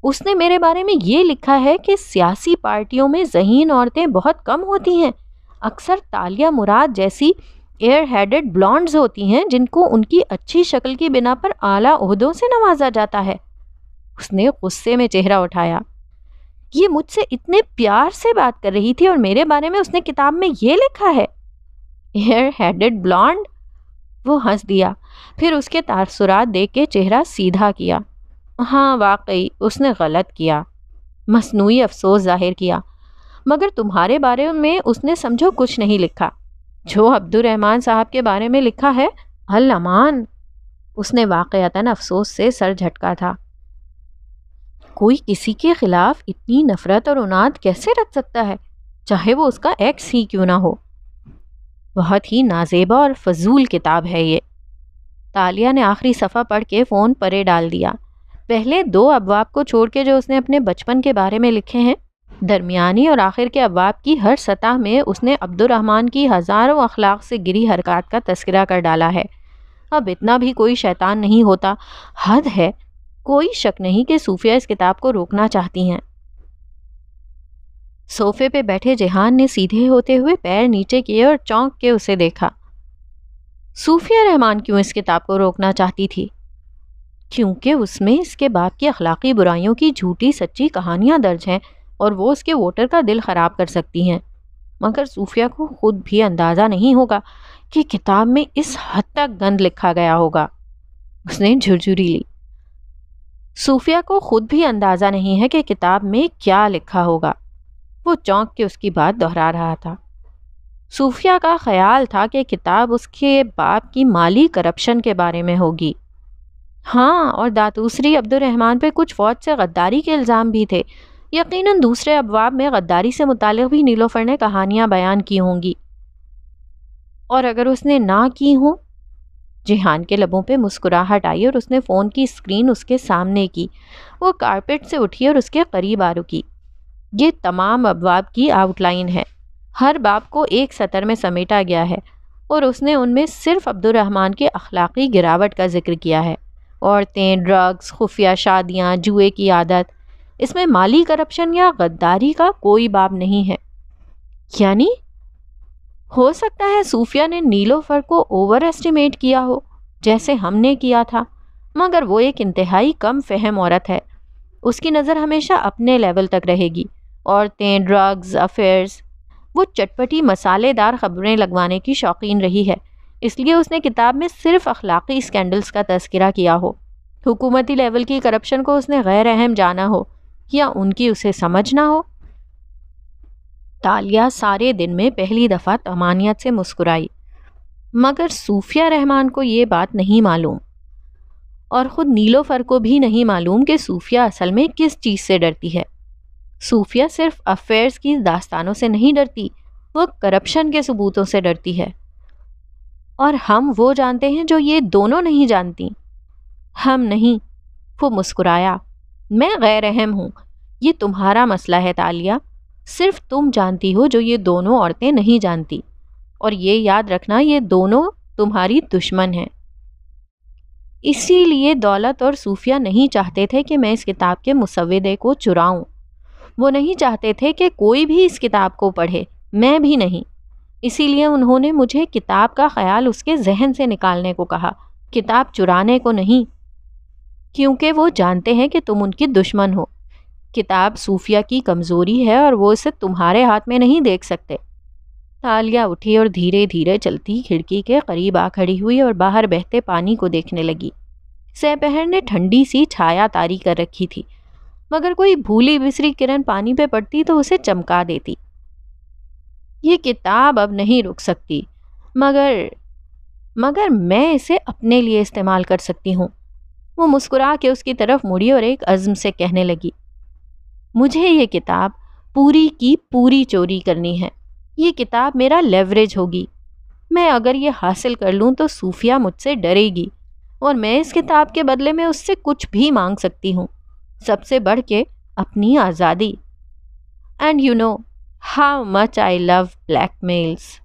उसने मेरे बारे में ये लिखा है कि सियासी पार्टियों में जहीन औरतें बहुत कम होती हैं अक्सर तालिया मुराद जैसी एयर हेडेड ब्लॉन्ड्स होती हैं जिनको उनकी अच्छी शक्ल की बिना पर आला उहदों से नवाजा जाता है उसने गुस्से में चेहरा उठाया ये मुझसे इतने प्यार से बात कर रही थी और मेरे बारे में उसने किताब में ये लिखा है एयर हेडेड ब्लॉन्ड वो हंस दिया फिर उसके तारसुरात देख के चेहरा सीधा किया हाँ वाकई उसने गलत किया मसनू अफसोस जाहिर किया मगर तुम्हारे बारे में उसने समझो कुछ नहीं लिखा जो अब्दुलरहमान साहब के बारे में लिखा है अलमान उसने वाक़ता अफसोस से सर झटका था कोई किसी के ख़िलाफ़ इतनी नफ़रत और उनाद कैसे रख सकता है चाहे वो उसका एक्स ही क्यों ना हो बहुत ही नाजेबा और फजूल किताब है ये तालिया ने आखिरी सफ़ा पढ़ के फ़ोन परे डाल दिया पहले दो अबवाब को छोड़ के जो उसने अपने बचपन के बारे में लिखे हैं दरमियानी और आखिर के अबाब की हर सतह में उसने अब्दुलरहमान की हज़ारों अखलाक से गिरी हरकत का तस्करा कर डाला है अब इतना भी कोई शैतान नहीं होता हद है कोई शक नहीं कि सूफिया इस किताब को रोकना चाहती हैं सोफे पे बैठे जेहान ने सीधे होते हुए पैर नीचे किए और चौंक के उसे देखा सूफिया रहमान क्यों इस किताब को रोकना चाहती थी क्योंकि उसमें इसके बाप की अखलाकी बुराइयों की झूठी सच्ची कहानियाँ दर्ज हैं और वो उसके वोटर का दिल ख़राब कर सकती हैं मगर सूफिया को खुद भी अंदाज़ा नहीं होगा कि किताब में इस हद तक गंद लिखा गया होगा उसने झुरझुरी ली सूफिया को खुद भी अंदाज़ा नहीं है कि किताब में क्या लिखा होगा वो चौंक के उसकी बात दोहरा रहा था सूफिया का ख्याल था कि किताब उसके बाप की माली करप्शन के बारे में होगी हाँ और दातूसरी अब्दुलरहमान पर कुछ फौज से गद्दारी के इल्ज़ाम भी थे यकीनन दूसरे अबवाब में गद्दारी से मुतल भी नीलोफर ने कहानियाँ बयान की होंगी और अगर उसने ना की हों जिहान के लबों पे मुस्कुराहट आई और उसने फ़ोन की स्क्रीन उसके सामने की वो कारपेट से उठी और उसके करीब आ रुकी ये तमाम अबवाब की आउटलाइन है हर बाब को एक सतर में समेटा गया है और उसने उनमें सिर्फ अब्दुलरहमान के अखलाक़ी गिरावट का जिक्र किया है औरतें ड्रग्स खुफिया शादियाँ जुए की आदत इसमें माली करप्शन या गद्दारी का कोई बाब नहीं है यानी हो सकता है सूफिया ने नीलोफर को ओवर एस्टिमेट किया हो जैसे हमने किया था मगर वो एक इंतहाई कम फहम औरत है उसकी नज़र हमेशा अपने लेवल तक रहेगी औरतें ड्रग्स अफेयर्स वो चटपटी मसालेदार खबरें लगवाने की शौकीन रही है इसलिए उसने किताब में सिर्फ अखलाक़ी स्कैंडल्स का तस्करा किया हो हुकूमती लेवल की करप्शन को उसने गैर अहम जाना हो या उनकी उसे समझ ना हो तालिया सारे दिन में पहली दफ़ा तमानियत से मुस्कुराई मगर सूफिया रहमान को ये बात नहीं मालूम और ख़ुद नीलोफर को भी नहीं मालूम कि सूफिया असल में किस चीज़ से डरती है सूफिया सिर्फ अफेयर्स की दास्तानों से नहीं डरती वो करप्शन के सबूतों से डरती है और हम वो जानते हैं जो ये दोनों नहीं जानती हम नहीं वो मुस्कुराया मैं गैर अहम हूँ ये तुम्हारा मसला है तालिया सिर्फ तुम जानती हो जो ये दोनों औरतें नहीं जानती और ये याद रखना ये दोनों तुम्हारी दुश्मन हैं इसीलिए दौलत और सूफिया नहीं चाहते थे कि मैं इस किताब के मुसवदे को चुराऊं वो नहीं चाहते थे कि कोई भी इस किताब को पढ़े मैं भी नहीं इसीलिए उन्होंने मुझे किताब का ख्याल उसके जहन से निकालने को कहा किताब चुराने को नहीं क्योंकि वो जानते हैं कि तुम उनकी दुश्मन हो किताब सूफिया की कमज़ोरी है और वो इसे तुम्हारे हाथ में नहीं देख सकते तालिया उठी और धीरे धीरे चलती खिड़की के करीब आ खड़ी हुई और बाहर बहते पानी को देखने लगी सहपहर ने ठंडी सी छाया तारी कर रखी थी मगर कोई भूली बिसरी किरण पानी पे पड़ती तो उसे चमका देती ये किताब अब नहीं रुक सकती मगर मगर मैं इसे अपने लिए इस्तेमाल कर सकती हूँ वो मुस्कुरा के उसकी तरफ मुड़ी और एक अज़म से कहने लगी मुझे ये किताब पूरी की पूरी चोरी करनी है ये किताब मेरा लेवरेज होगी मैं अगर ये हासिल कर लूँ तो सूफिया मुझसे डरेगी और मैं इस किताब के बदले में उससे कुछ भी मांग सकती हूँ सबसे बढ़ के अपनी आज़ादी and you know how much I love black males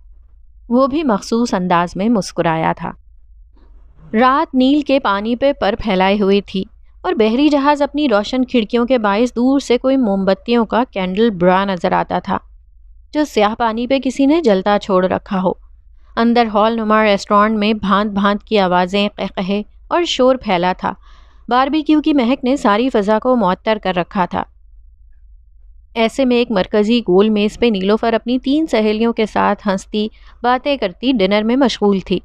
वो भी मखसूस अंदाज में मुस्कुराया था रात नील के पानी पे पर फैलाए हुए थी और बहरी जहाज़ अपनी रोशन खिड़कियों के बायस दूर से कोई मोमबत्तियों का कैंडल बुरा नज़र आता था जो स्याह पानी पे किसी ने जलता छोड़ रखा हो अंदर हॉल नुमा रेस्टोरेंट में भांत भांत की आवाज़ें कहे और शोर फैला था बारबेक्यू की महक ने सारी फ़जा को मअतर कर रखा था ऐसे में एक मरकज़ी गोल मेज़ पे नीलोफर अपनी तीन सहेलियों के साथ हंसती बातें करती डिनर में मशगूल थी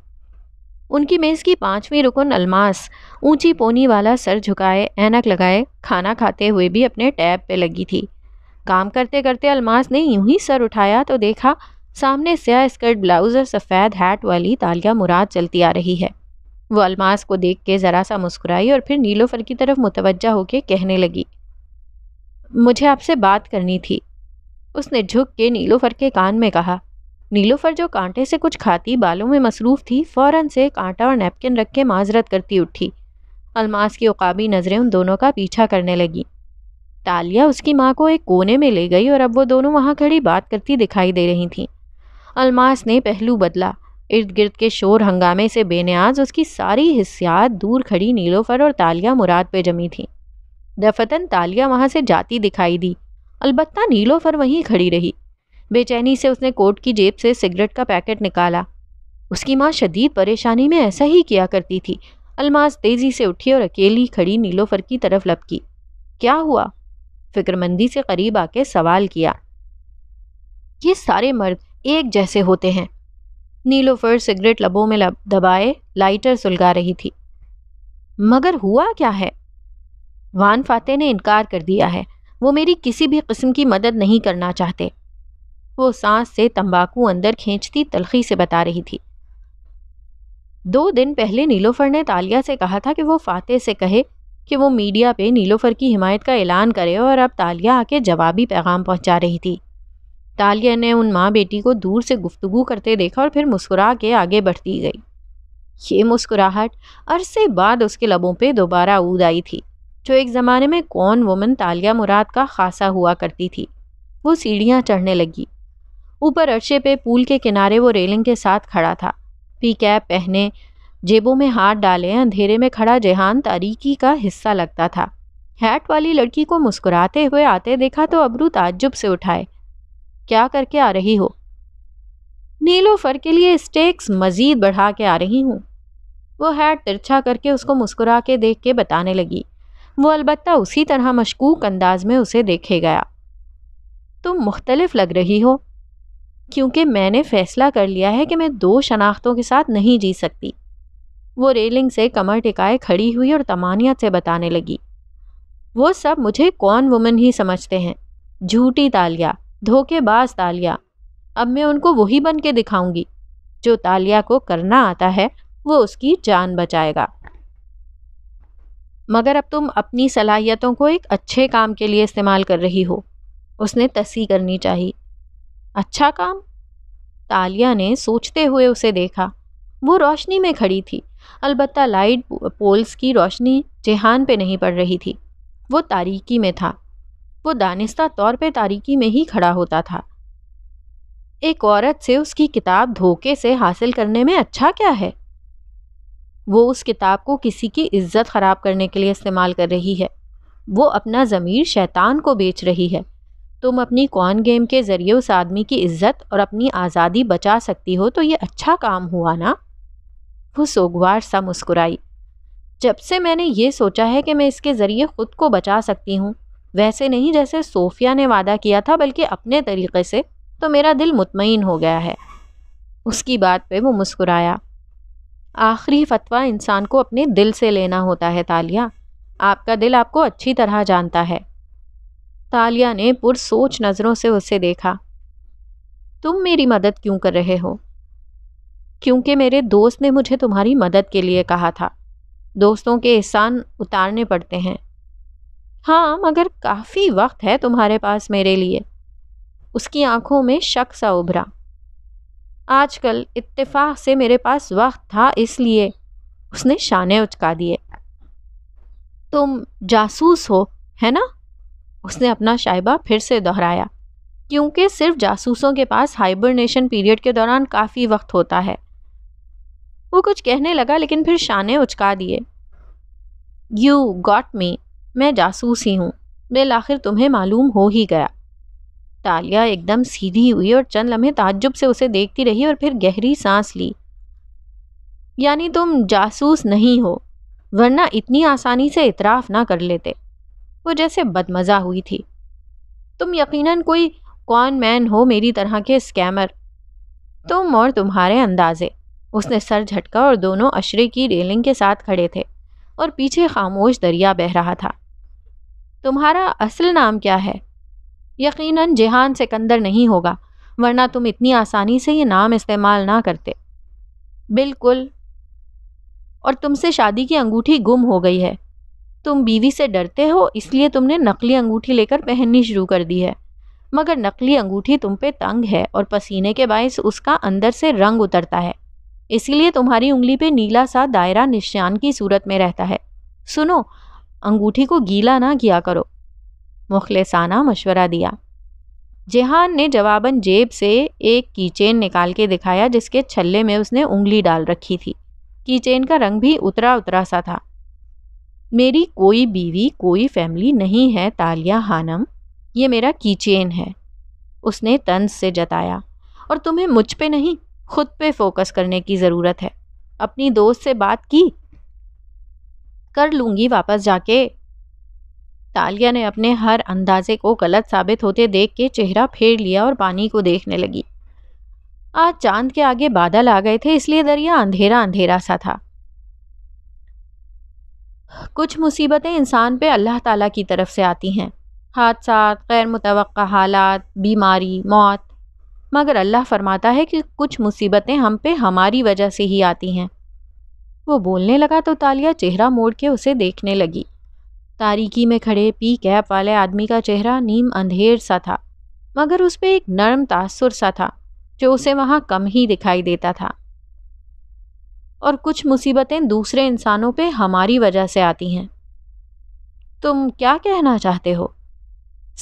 उनकी मेज़ की पांचवी रुकन अलमास ऊंची पोनी वाला सर झुकाए ऐनक लगाए खाना खाते हुए भी अपने टैब पे लगी थी काम करते करते अलमास ने यूं ही सर उठाया तो देखा सामने स्या स्कर्ट ब्लाउज और सफ़ेद हैट वाली तालिया मुराद चलती आ रही है वो अलमास को देख के ज़रा सा मुस्कुराई और फिर नीलोफर की तरफ मुतवजा होके कहने लगी मुझे आपसे बात करनी थी उसने झुक के नीलोफर के कान में कहा नीलोफर जो कांटे से कुछ खाती बालों में मसरूफ़ थी फ़ौरन से कांटा और नैपकिन रख के माजरत करती उठी अलमास की उकाबी नज़रें उन दोनों का पीछा करने लगी तालिया उसकी माँ को एक कोने में ले गई और अब वो दोनों वहाँ खड़ी बात करती दिखाई दे रही थीं अलमास ने पहलू बदला इर्द गिर्द के शोर हंगामे से बेनियाज उसकी सारी हिस्सियात दूर खड़ी नीलोफर और तालिया मुराद पे जमी थी दफतन तालिया वहाँ से जाती दिखाई दी अलबत्ता नीलोफर वहीं खड़ी रही बेचैनी से उसने कोट की जेब से सिगरेट का पैकेट निकाला उसकी माँ शदीद परेशानी में ऐसा ही किया करती थी अलमास तेज़ी से उठी और अकेली खड़ी नीलोफर की तरफ लपकी क्या हुआ फिक्रमंदी से करीब आके सवाल किया ये सारे मर्द एक जैसे होते हैं नीलोफर सिगरेट लबों में लब दबाए लाइटर सुलगा रही थी मगर हुआ क्या है वान फाते ने इनकार कर दिया है वो मेरी किसी भी किस्म की मदद नहीं करना चाहते वो सांस से तंबाकू अंदर खींचती तलखी से बता रही थी दो दिन पहले नीलोफर ने तालिया से कहा था कि वो फातेह से कहे कि वो मीडिया पे नीलोफर की हिमायत का ऐलान करे और अब तालिया आके जवाबी पैगाम पहुंचा रही थी तालिया ने उन माँ बेटी को दूर से गुफ्तगु करते देखा और फिर मुस्कुरा के आगे बढ़ती गई ये मुस्कुराहट अरसे बाद उसके लबों पे दोबारा ऊद आई थी जो एक ज़माने में कौन वुमन तालिया मुराद का खासा हुआ करती थी वो सीढ़ियाँ चढ़ने लगी ऊपर अर्शे पे पूल के किनारे वो रेलिंग के साथ खड़ा था पी कैप पहने जेबों में हाथ डाले अंधेरे में खड़ा जेहान तारीकी का हिस्सा लगता था हैट वाली लड़की को मुस्कुराते हुए आते देखा तो अबरू ताज्जुब से उठाए क्या करके आ रही हो नीलो फर के लिए स्टेक्स मज़ीद बढ़ा के आ रही हूँ वो हैट तिरछा करके उसको मुस्कुरा के देख के बताने लगी वो अलबत्ता उसी तरह मशकूक अंदाज में उसे देखे गया तुम मुख्तलिफ लग रही हो क्योंकि मैंने फैसला कर लिया है कि मैं दो शनाख्तों के साथ नहीं जी सकती वो रेलिंग से कमर टिकाए खड़ी हुई और तमानियत से बताने लगी वो सब मुझे कौन वुमन ही समझते हैं झूठी तालिया धोखेबाज तालिया अब मैं उनको वही बन के दिखाऊंगी जो तालिया को करना आता है वो उसकी जान बचाएगा मगर अब तुम अपनी सलाहियतों को एक अच्छे काम के लिए इस्तेमाल कर रही हो उसने तसी करनी चाहिए अच्छा काम तालिया ने सोचते हुए उसे देखा वो रोशनी में खड़ी थी अलबत्ता लाइट पोल्स की रोशनी जेहान पे नहीं पड़ रही थी वो तारीकी में था वो दानिस्ता तौर पे तारीकी में ही खड़ा होता था एक औरत से उसकी किताब धोखे से हासिल करने में अच्छा क्या है वो उस किताब को किसी की इज्जत ख़राब करने के लिए इस्तेमाल कर रही है वो अपना ज़मीर शैतान को बेच रही है तुम अपनी कौन गेम के ज़रिए उस आदमी की इज्जत और अपनी आज़ादी बचा सकती हो तो ये अच्छा काम हुआ ना वो सोगवार सा मुस्कुराई जब से मैंने ये सोचा है कि मैं इसके ज़रिए ख़ुद को बचा सकती हूँ वैसे नहीं जैसे सोफिया ने वादा किया था बल्कि अपने तरीके से तो मेरा दिल मुतमिन हो गया है उसकी बात पे वो मुस्कुराया आखिरी फतवा इंसान को अपने दिल से लेना होता है तालिया आपका दिल आपको अच्छी तरह जानता है तालिया ने पुरसोच नज़रों से उसे देखा तुम मेरी मदद क्यों कर रहे हो क्योंकि मेरे दोस्त ने मुझे तुम्हारी मदद के लिए कहा था दोस्तों के एहसान उतारने पड़ते हैं हाँ मगर काफ़ी वक्त है तुम्हारे पास मेरे लिए उसकी आंखों में शक सा उभरा आजकल इत्तेफाक से मेरे पास वक्त था इसलिए उसने शाने उचका दिए तुम जासूस हो है ना उसने अपना शाइबा फिर से दोहराया क्योंकि सिर्फ जासूसों के पास हाइबरनेशन पीरियड के दौरान काफ़ी वक्त होता है वो कुछ कहने लगा लेकिन फिर शाने ने उचका दिए यू गॉट मी मैं जासूस ही हूँ आखिर तुम्हें मालूम हो ही गया तालिया एकदम सीधी हुई और चंद लम्हे ताज्जुब से उसे देखती रही और फिर गहरी सांस ली यानी तुम जासूस नहीं हो वरना इतनी आसानी से इतराफ़ ना कर लेते वो जैसे बदमज़ा हुई थी तुम यकीनन कोई कौन मैन हो मेरी तरह के स्कैमर तुम और तुम्हारे अंदाजे उसने सर झटका और दोनों अशरे की रेलिंग के साथ खड़े थे और पीछे खामोश दरिया बह रहा था तुम्हारा असल नाम क्या है यकीनन जहान सिकंदर नहीं होगा वरना तुम इतनी आसानी से ये नाम इस्तेमाल ना करते बिल्कुल और तुमसे शादी की अंगूठी गुम हो गई है तुम बीवी से डरते हो इसलिए तुमने नकली अंगूठी लेकर पहननी शुरू कर दी है मगर नकली अंगूठी तुम पे तंग है और पसीने के बायस उसका अंदर से रंग उतरता है इसीलिए तुम्हारी उंगली पे नीला सा दायरा निशान की सूरत में रहता है सुनो अंगूठी को गीला ना किया करो मुखलसाना मशवरा दिया जेहान ने जवाबन जेब से एक कीचेन निकाल के दिखाया जिसके छल्ले में उसने उंगली डाल रखी थी कीचेन का रंग भी उतरा उतरा सा था मेरी कोई बीवी कोई फैमिली नहीं है तालिया हानम ये मेरा कीचेन है उसने तंज से जताया और तुम्हें मुझ पे नहीं खुद पे फोकस करने की ज़रूरत है अपनी दोस्त से बात की कर लूँगी वापस जाके तालिया ने अपने हर अंदाजे को गलत साबित होते देख के चेहरा फेर लिया और पानी को देखने लगी आज चांद के आगे बादल आ गए थे इसलिए दरिया अंधेरा अंधेरा सा था कुछ मुसीबतें इंसान पे अल्लाह ताला की तरफ से आती हैं हादसा गैर मुतव हालात बीमारी मौत मगर अल्लाह फरमाता है कि कुछ मुसीबतें हम पे हमारी वजह से ही आती हैं वो बोलने लगा तो तालिया चेहरा मोड़ के उसे देखने लगी तारीकी में खड़े पी कैप वाले आदमी का चेहरा नीम अंधेर सा था मगर उस पर एक नरम तासुर सा था जो उसे वहाँ कम ही दिखाई देता था और कुछ मुसीबतें दूसरे इंसानों पे हमारी वजह से आती हैं तुम क्या कहना चाहते हो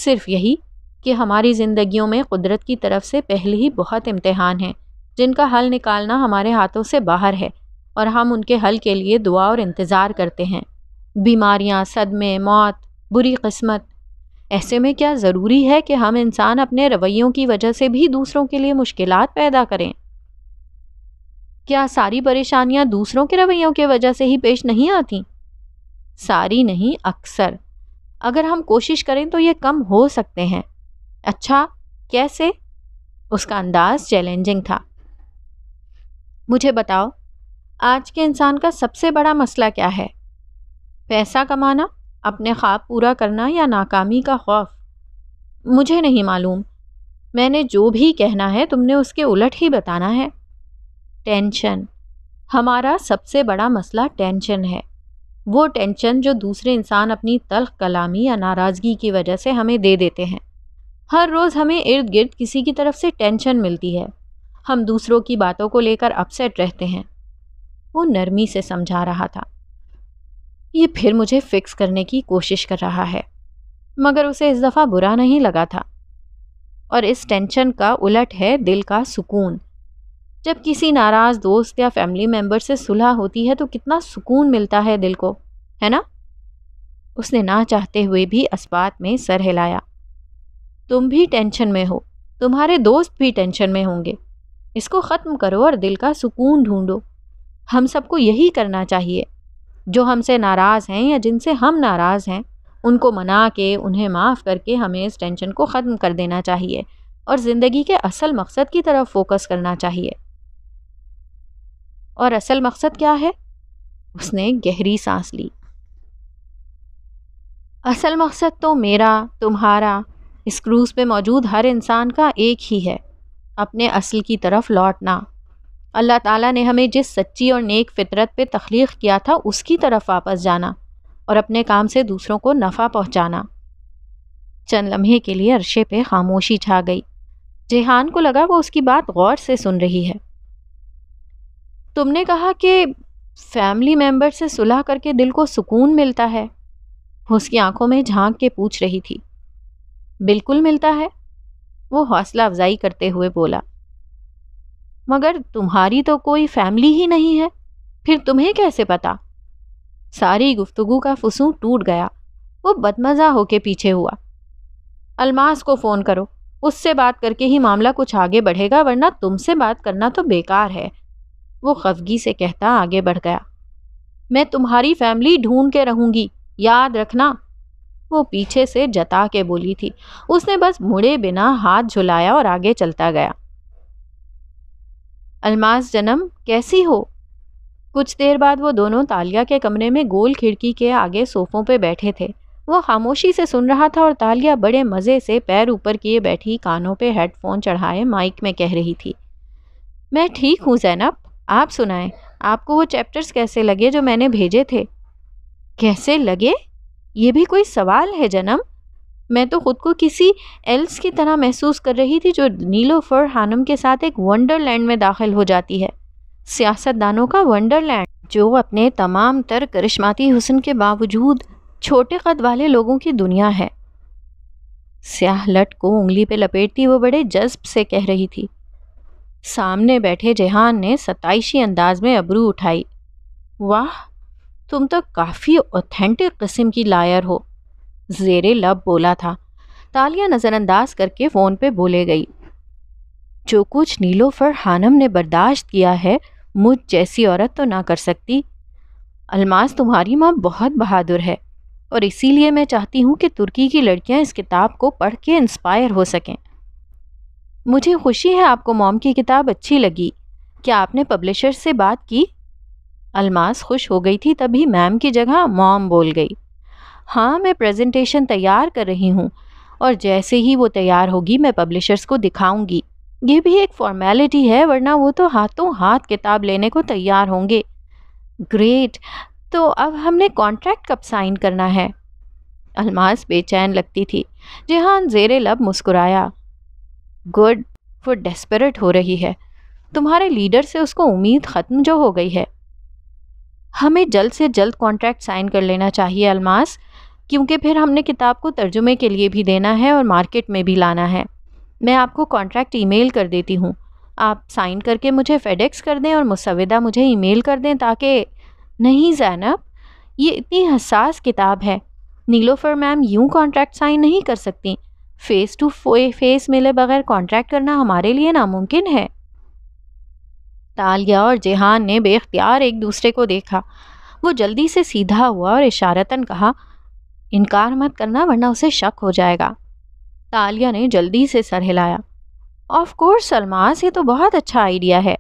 सिर्फ यही कि हमारी ज़िंदगियों में कुदरत की तरफ से पहले ही बहुत इम्तहान हैं जिनका हल निकालना हमारे हाथों से बाहर है और हम उनके हल के लिए दुआ और इंतज़ार करते हैं बीमारियाँ सदमे मौत बुरी किस्मत ऐसे में क्या ज़रूरी है कि हम इंसान अपने रवैयों की वजह से भी दूसरों के लिए मुश्किल पैदा करें क्या सारी परेशानियां दूसरों के रवैयों की वजह से ही पेश नहीं आती सारी नहीं अक्सर अगर हम कोशिश करें तो ये कम हो सकते हैं अच्छा कैसे उसका अंदाज चैलेंजिंग था मुझे बताओ आज के इंसान का सबसे बड़ा मसला क्या है पैसा कमाना अपने ख्वाब पूरा करना या नाकामी का खौफ मुझे नहीं मालूम मैंने जो भी कहना है तुमने उसके उलट ही बताना है टेंशन हमारा सबसे बड़ा मसला टेंशन है वो टेंशन जो दूसरे इंसान अपनी तल्ख कलामी या नाराज़गी की वजह से हमें दे देते हैं हर रोज़ हमें इर्द गिर्द किसी की तरफ से टेंशन मिलती है हम दूसरों की बातों को लेकर अपसेट रहते हैं वो नरमी से समझा रहा था ये फिर मुझे फिक्स करने की कोशिश कर रहा है मगर उसे इस दफ़ा बुरा नहीं लगा था और इस टेंशन का उलट है दिल का सुकून जब किसी नाराज़ दोस्त या फैमिली मेम्बर से सुलह होती है तो कितना सुकून मिलता है दिल को है ना उसने ना चाहते हुए भी इस्बात में सर हिलाया तुम भी टेंशन में हो तुम्हारे दोस्त भी टेंशन में होंगे इसको ख़त्म करो और दिल का सुकून ढूंढो हम सबको यही करना चाहिए जो हमसे नाराज़ हैं या जिनसे हम नाराज़ हैं उनको मना के उन्हें माफ़ करके हमें इस टेंशन को ख़त्म कर देना चाहिए और ज़िंदगी के असल मकसद की तरफ फोकस करना चाहिए और असल मकसद क्या है उसने गहरी सांस ली असल मकसद तो मेरा तुम्हारा इस क्रूज़ पे मौजूद हर इंसान का एक ही है अपने असल की तरफ लौटना अल्लाह ताला ने हमें जिस सच्ची और नेक फितरत पे तख्लीक़ किया था उसकी तरफ वापस जाना और अपने काम से दूसरों को नफ़ा पहुंचाना चंद लम्हे के लिए अरशे पे खामोशी छा गई जेहान को लगा वो उसकी बात गौर से सुन रही है तुमने कहा कि फैमिली मेंबर से सुलह करके दिल को सुकून मिलता है उसकी आंखों में झांक के पूछ रही थी बिल्कुल मिलता है वो हौसला अफजाई करते हुए बोला मगर तुम्हारी तो कोई फैमिली ही नहीं है फिर तुम्हें कैसे पता सारी गुफ्तगु का फसू टूट गया वो बदमज़ा होके पीछे हुआ अलमास को फ़ोन करो उससे बात करके ही मामला कुछ आगे बढ़ेगा वरना तुमसे बात करना तो बेकार है वो खफगी से कहता आगे बढ़ गया मैं तुम्हारी फैमिली ढूंढ के रहूंगी याद रखना वो पीछे से जता के बोली थी उसने बस मुड़े बिना हाथ झुलाया और आगे चलता गया अलमास जन्म कैसी हो कुछ देर बाद वो दोनों तालिया के कमरे में गोल खिड़की के आगे सोफों पे बैठे थे वो खामोशी से सुन रहा था और तालिया बड़े मज़े से पैर ऊपर किए बैठी कानों पे हेडफोन चढ़ाए माइक में कह रही थी मैं ठीक हूँ जैनब आप सुनाएं आपको वो चैप्टर्स कैसे लगे जो मैंने भेजे थे कैसे लगे ये भी कोई सवाल है जन्म मैं तो ख़ुद को किसी एल्स की तरह महसूस कर रही थी जो नीलोफर हानम के साथ एक वंडरलैंड में दाखिल हो जाती है सियासतदानों का वंडरलैंड जो अपने तमाम तर करिश्माती हुसन के बावजूद छोटे कद वाले लोगों की दुनिया है स्याह लट को उंगली पे लपेटती वो बड़े जज्ब से कह रही थी सामने बैठे जहान ने सताइशी अंदाज में अबरू उठाई वाह तुम तो काफ़ी ऑथेंटिक किस्म की लायर हो जेर लब बोला था तालियां नज़रअंदाज करके फ़ोन पे बोले गई जो कुछ नीलोफर हानम ने बर्दाश्त किया है मुझ जैसी औरत तो ना कर सकती अलमास तुम्हारी माँ बहुत बहादुर है और इसीलिए मैं चाहती हूँ कि तुर्की की लड़कियाँ इस किताब को पढ़ के इंस्पायर हो सकें मुझे खुशी है आपको मॉम की किताब अच्छी लगी क्या आपने पब्लिशर से बात की अलमास खुश हो गई थी तभी मैम की जगह मॉम बोल गई हाँ मैं प्रेजेंटेशन तैयार कर रही हूँ और जैसे ही वो तैयार होगी मैं पब्लिशर्स को दिखाऊंगी ये भी एक फॉर्मेलिटी है वरना वो तो हाथों हाथ किताब लेने को तैयार होंगे ग्रेट तो अब हमने कॉन्ट्रैक्ट कब साइन करना है अलमास बेचैन लगती थी जहान जेरे लब मुस्कुराया गुड वो डेस्परेट हो रही है तुम्हारे लीडर से उसको उम्मीद ख़त्म जो हो गई है हमें जल्द से जल्द कॉन्ट्रैक्ट साइन कर लेना चाहिए अलमास क्योंकि फिर हमने किताब को तर्जुमे के लिए भी देना है और मार्केट में भी लाना है मैं आपको कॉन्ट्रैक्ट ईमेल कर देती हूँ आप साइन करके मुझे फेडेक्स कर दें और मुसविदा मुझे ईमेल कर दें ताकि नहीं जैनब ये इतनी हसास किताब है नीलोफर मैम यूं कॉन्ट्रैक्ट साइन नहीं कर सकती फेस टू फेस मिले बगैर कॉन्ट्रैक्ट करना हमारे लिए नामुमकिन है तालिया और जेहान ने बेख्तियार एक दूसरे को देखा वो जल्दी से सीधा हुआ और इशारतन कहा इनकार मत करना वरना उसे शक हो जाएगा तालिया ने जल्दी से सर हिलाया ऑफ कोर्स सलमास ये तो बहुत अच्छा आइडिया है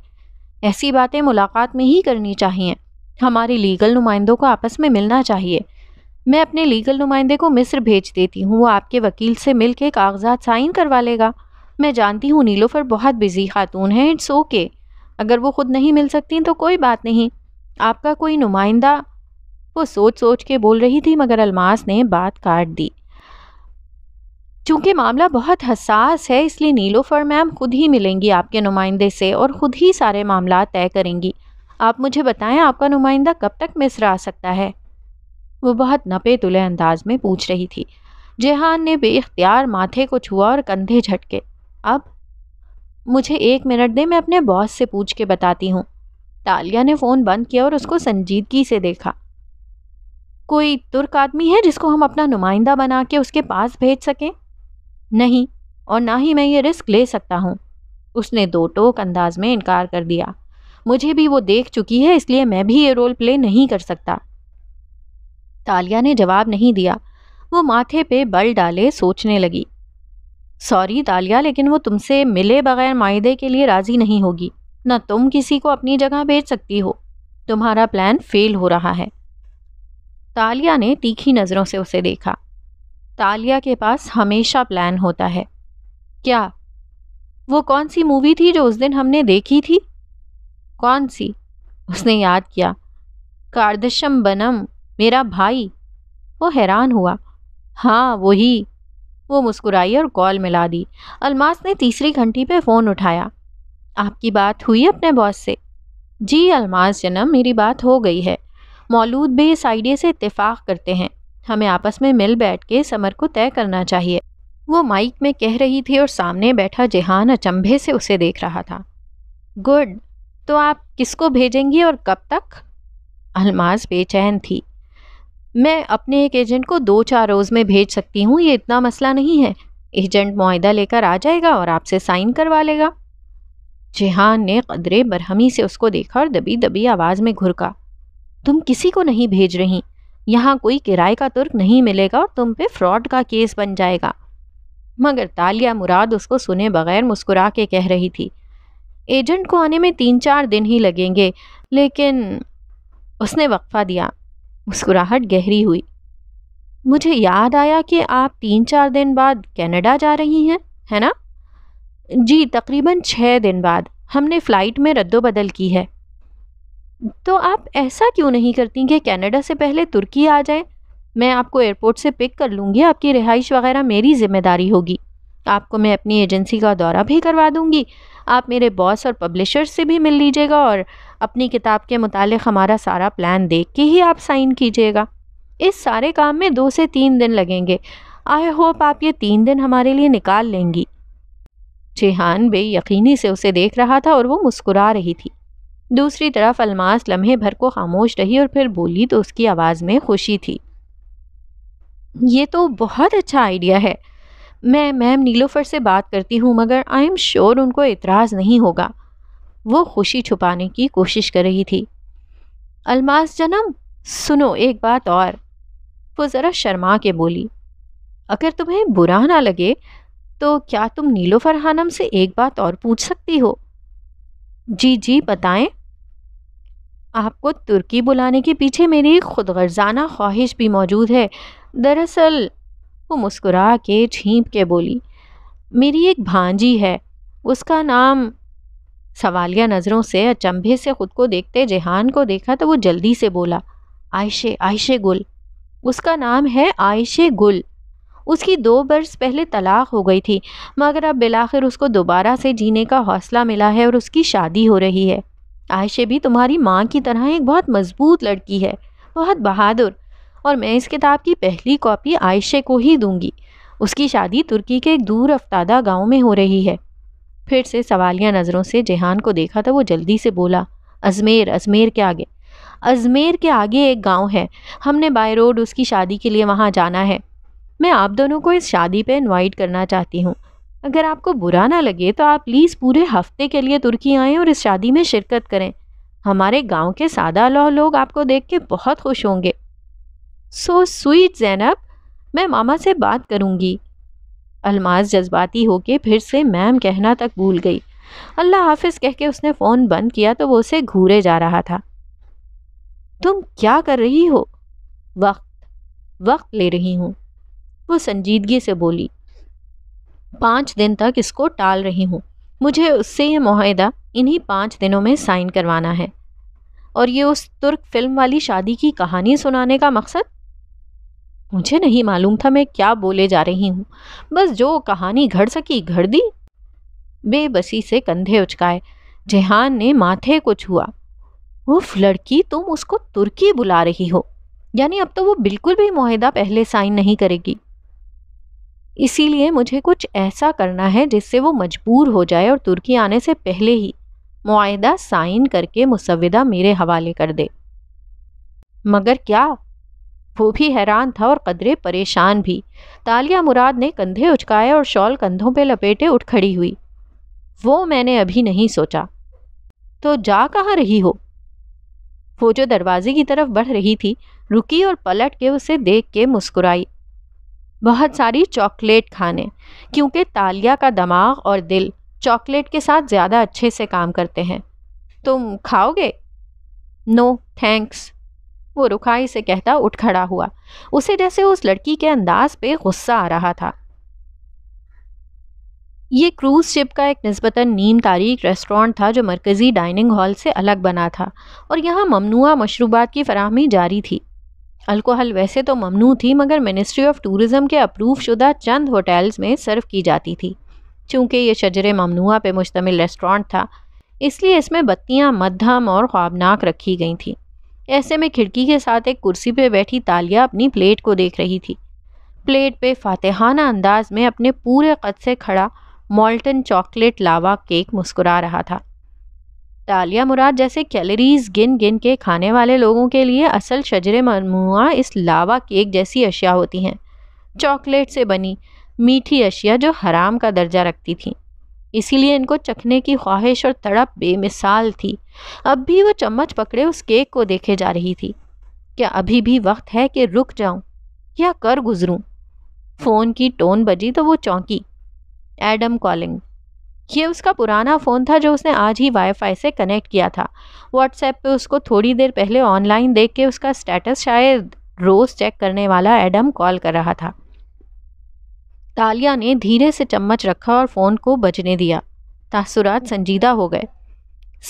ऐसी बातें मुलाकात में ही करनी चाहिए हमारे लीगल नुमाइंदों को आपस में मिलना चाहिए मैं अपने लीगल नुमाइंदे को मिस्र भेज देती हूँ वो आपके वकील से मिल के कागजात साइन करवा लेगा मैं जानती हूँ नीलोफर बहुत बिजी खातून है इट्स ओके अगर वो ख़ुद नहीं मिल सकती तो कोई बात नहीं आपका कोई नुमाइंदा वो सोच सोच के बोल रही थी मगर अलमास ने बात काट दी चूँकि मामला बहुत हसास है इसलिए नीलोफर मैम खुद ही मिलेंगी आपके नुमाइंदे से और ख़ुद ही सारे मामला तय करेंगी आप मुझे बताएं आपका नुमाइंदा कब तक मिस्र आ सकता है वो बहुत नपे तुले अंदाज में पूछ रही थी जेहान ने बेख्तियार माथे को छुआ और कंधे झटके अब मुझे एक मिनट दे मैं अपने बॉस से पूछ के बताती हूँ तालिया ने फ़ोन बंद किया और उसको संजीदगी से देखा कोई तुर्क आदमी है जिसको हम अपना नुमाइंदा बना के उसके पास भेज सकें नहीं और ना ही मैं ये रिस्क ले सकता हूँ उसने दो टोक अंदाज में इनकार कर दिया मुझे भी वो देख चुकी है इसलिए मैं भी ये रोल प्ले नहीं कर सकता तालिया ने जवाब नहीं दिया वो माथे पे बल डाले सोचने लगी सॉरी तालिया लेकिन वो तुमसे मिले बगैर मायदे के लिए राज़ी नहीं होगी न तुम किसी को अपनी जगह भेज सकती हो तुम्हारा प्लान फेल हो रहा है तालिया ने तीखी नज़रों से उसे देखा तालिया के पास हमेशा प्लान होता है क्या वो कौन सी मूवी थी जो उस दिन हमने देखी थी कौन सी उसने याद किया कार्दशम बनम मेरा भाई वो हैरान हुआ हाँ वही वो मुस्कुराई और कॉल मिला दी अलमास ने तीसरी घंटी पे फ़ोन उठाया आपकी बात हुई अपने बॉस से जी अलमास जन्म मेरी बात हो गई है मौलूद भी इस आइडिया से इतफाक़ करते हैं हमें आपस में मिल बैठ के समर को तय करना चाहिए वो माइक में कह रही थी और सामने बैठा जेहान अचंभे से उसे देख रहा था गुड तो आप किसको भेजेंगी और कब तक अलमास बेचैन थी मैं अपने एक एजेंट को दो चार रोज़ में भेज सकती हूँ ये इतना मसला नहीं है एजेंट माहदा लेकर आ जाएगा और आपसे साइन करवा लेगा जेहान ने कदरे बरहमी से उसको देखा और दबी दबी आवाज़ में घुरका तुम किसी को नहीं भेज रही यहाँ कोई किराए का तुर्क नहीं मिलेगा और तुम पे फ्रॉड का केस बन जाएगा मगर तालिया मुराद उसको सुने बगैर मुस्कुरा के कह रही थी एजेंट को आने में तीन चार दिन ही लगेंगे लेकिन उसने वक्फ़ा दिया मुस्कुराहट गहरी हुई मुझे याद आया कि आप तीन चार दिन बाद कनाडा जा रही हैं है ना जी तकरीबन छः दिन बाद हमने फ़्लाइट में रद्दोबदल की है तो आप ऐसा क्यों नहीं करती कि कनाडा से पहले तुर्की आ जाए मैं आपको एयरपोर्ट से पिक कर लूँगी आपकी रिहाइश वगैरह मेरी ज़िम्मेदारी होगी तो आपको मैं अपनी एजेंसी का दौरा भी करवा दूँगी आप मेरे बॉस और पब्लिशर से भी मिल लीजिएगा और अपनी किताब के मुतालिक हमारा सारा प्लान देख के ही आप साइन कीजिएगा इस सारे काम में दो से तीन दिन लगेंगे आई होप आप ये तीन दिन हमारे लिए निकाल लेंगी जेहान यकीनी से उसे देख रहा था और वो मुस्कुरा रही थी दूसरी तरफ अलमास लम्हे भर को खामोश रही और फिर बोली तो उसकी आवाज़ में खुशी थी ये तो बहुत अच्छा आइडिया है मैं मैम नीलोफर से बात करती हूँ मगर आई एम श्योर उनको इतराज़ नहीं होगा वो खुशी छुपाने की कोशिश कर रही थी अलमास जन्म सुनो एक बात और वो ज़रा शर्मा के बोली अगर तुम्हें बुरा ना लगे तो क्या तुम नीलोफर हानम से एक बात और पूछ सकती हो जी जी बताएं आपको तुर्की बुलाने के पीछे मेरी खुदगर्जाना ख्वाहिश भी मौजूद है दरअसल वो मुस्कुरा के छींप के बोली मेरी एक भांजी है उसका नाम सवालिया नज़रों से अचंभे से खुद को देखते जहान को देखा तो वो जल्दी से बोला आयशे आयशे गुल उसका नाम है आयशे गुल उसकी दो बरस पहले तलाक हो गई थी मगर अब बिलाखिर उसको दोबारा से जीने का हौसला मिला है और उसकी शादी हो रही है आयशे भी तुम्हारी माँ की तरह एक बहुत मजबूत लड़की है बहुत बहादुर और मैं इस किताब की पहली कॉपी आयशे को ही दूंगी उसकी शादी तुर्की के एक दूर अफ्तादा गांव में हो रही है फिर से सवालिया नज़रों से जेहान को देखा तो वो जल्दी से बोला अजमेर अजमेर के आगे अजमेर के आगे एक गांव है हमने बाय रोड उसकी शादी के लिए वहाँ जाना है मैं आप दोनों को इस शादी पर इन्वाइट करना चाहती हूँ अगर आपको बुरा ना लगे तो आप प्लीज़ पूरे हफ्ते के लिए तुर्की आएँ और इस शादी में शिरकत करें हमारे गांव के सादा लौ लोग आपको देख के बहुत खुश होंगे सो स्वीट जैनब मैं मामा से बात करूँगी अलमाज जज्बाती होके फिर से मैम कहना तक भूल गई अल्लाह हाफिज कह के उसने फ़ोन बंद किया तो वो उसे घूरे जा रहा था तुम क्या कर रही हो वक्त वक्त ले रही हूँ वो संजीदगी से बोली पाँच दिन तक इसको टाल रही हूँ मुझे उससे ये माहदा इन्हीं पाँच दिनों में साइन करवाना है और ये उस तुर्क फिल्म वाली शादी की कहानी सुनाने का मकसद मुझे नहीं मालूम था मैं क्या बोले जा रही हूँ बस जो कहानी घड़ सकी घड़ दी बेबसी से कंधे उचकाए जेहान ने माथे को छुआ उफ लड़की तुम उसको तुर्की बुला रही हो यानी अब तो वो बिल्कुल भी माहिदा पहले साइन नहीं करेगी इसीलिए मुझे कुछ ऐसा करना है जिससे वो मजबूर हो जाए और तुर्की आने से पहले ही माहिदा साइन करके मुसविदा मेरे हवाले कर दे मगर क्या वो भी हैरान था और कदरे परेशान भी तालिया मुराद ने कंधे उचकाए और शॉल कंधों पे लपेटे उठ खड़ी हुई वो मैंने अभी नहीं सोचा तो जा कहाँ रही हो वो जो दरवाजे की तरफ बढ़ रही थी रुकी और पलट के उसे देख के मुस्कुराई बहुत सारी चॉकलेट खाने क्योंकि तालिया का दिमाग और दिल चॉकलेट के साथ ज़्यादा अच्छे से काम करते हैं तुम खाओगे नो थैंक्स वो रुखाई से कहता उठ खड़ा हुआ उसे जैसे उस लड़की के अंदाज पे गुस्सा आ रहा था ये क्रूज़ शिप का एक नस्बता नीम तारीख रेस्टोरेंट था जो मरकज़ी डाइनिंग हॉल से अलग बना था और यहाँ ममनुआ मशरूबात की फरहमी जारी थी अल्कोहल वैसे तो ममनू थी मगर मिनिस्ट्री ऑफ टूरिज़म के अप्रूव शुदा चंद होटल्स में सर्व की जाती थी चूँकि ये शजर ममनुआ पे मुश्तमिल रेस्टोरेंट था इसलिए इसमें बत्तियाँ मध्यम और ख्वाबनाक रखी गई थी ऐसे में खिड़की के साथ एक कुर्सी पर बैठी तालिया अपनी प्लेट को देख रही थी प्लेट पे फातेहाना अंदाज में अपने पूरे कद से खड़ा मॉल्टन चॉकलेट लावा केक मुस्कुरा रहा था तालिया मुराद जैसे कैलोरीज गिन गिन के खाने वाले लोगों के लिए असल शजर मजमुआ इस लावा केक जैसी अशिया होती हैं चॉकलेट से बनी मीठी अशिया जो हराम का दर्जा रखती थी इसीलिए इनको चखने की ख्वाहिश और तड़प बेमिसाल थी अब भी वो चम्मच पकड़े उस केक को देखे जा रही थी क्या अभी भी वक्त है कि रुक जाऊं या कर गुजरूं फ़ोन की टोन बजी तो वो चौंकी एडम कॉलिंग ये उसका पुराना फ़ोन था जो उसने आज ही वाईफाई से कनेक्ट किया था व्हाट्सएप पे उसको थोड़ी देर पहले ऑनलाइन देख के उसका स्टेटस शायद रोज़ चेक करने वाला एडम कॉल कर रहा था तालिया ने धीरे से चम्मच रखा और फ़ोन को बजने दिया तासुरात संजीदा हो गए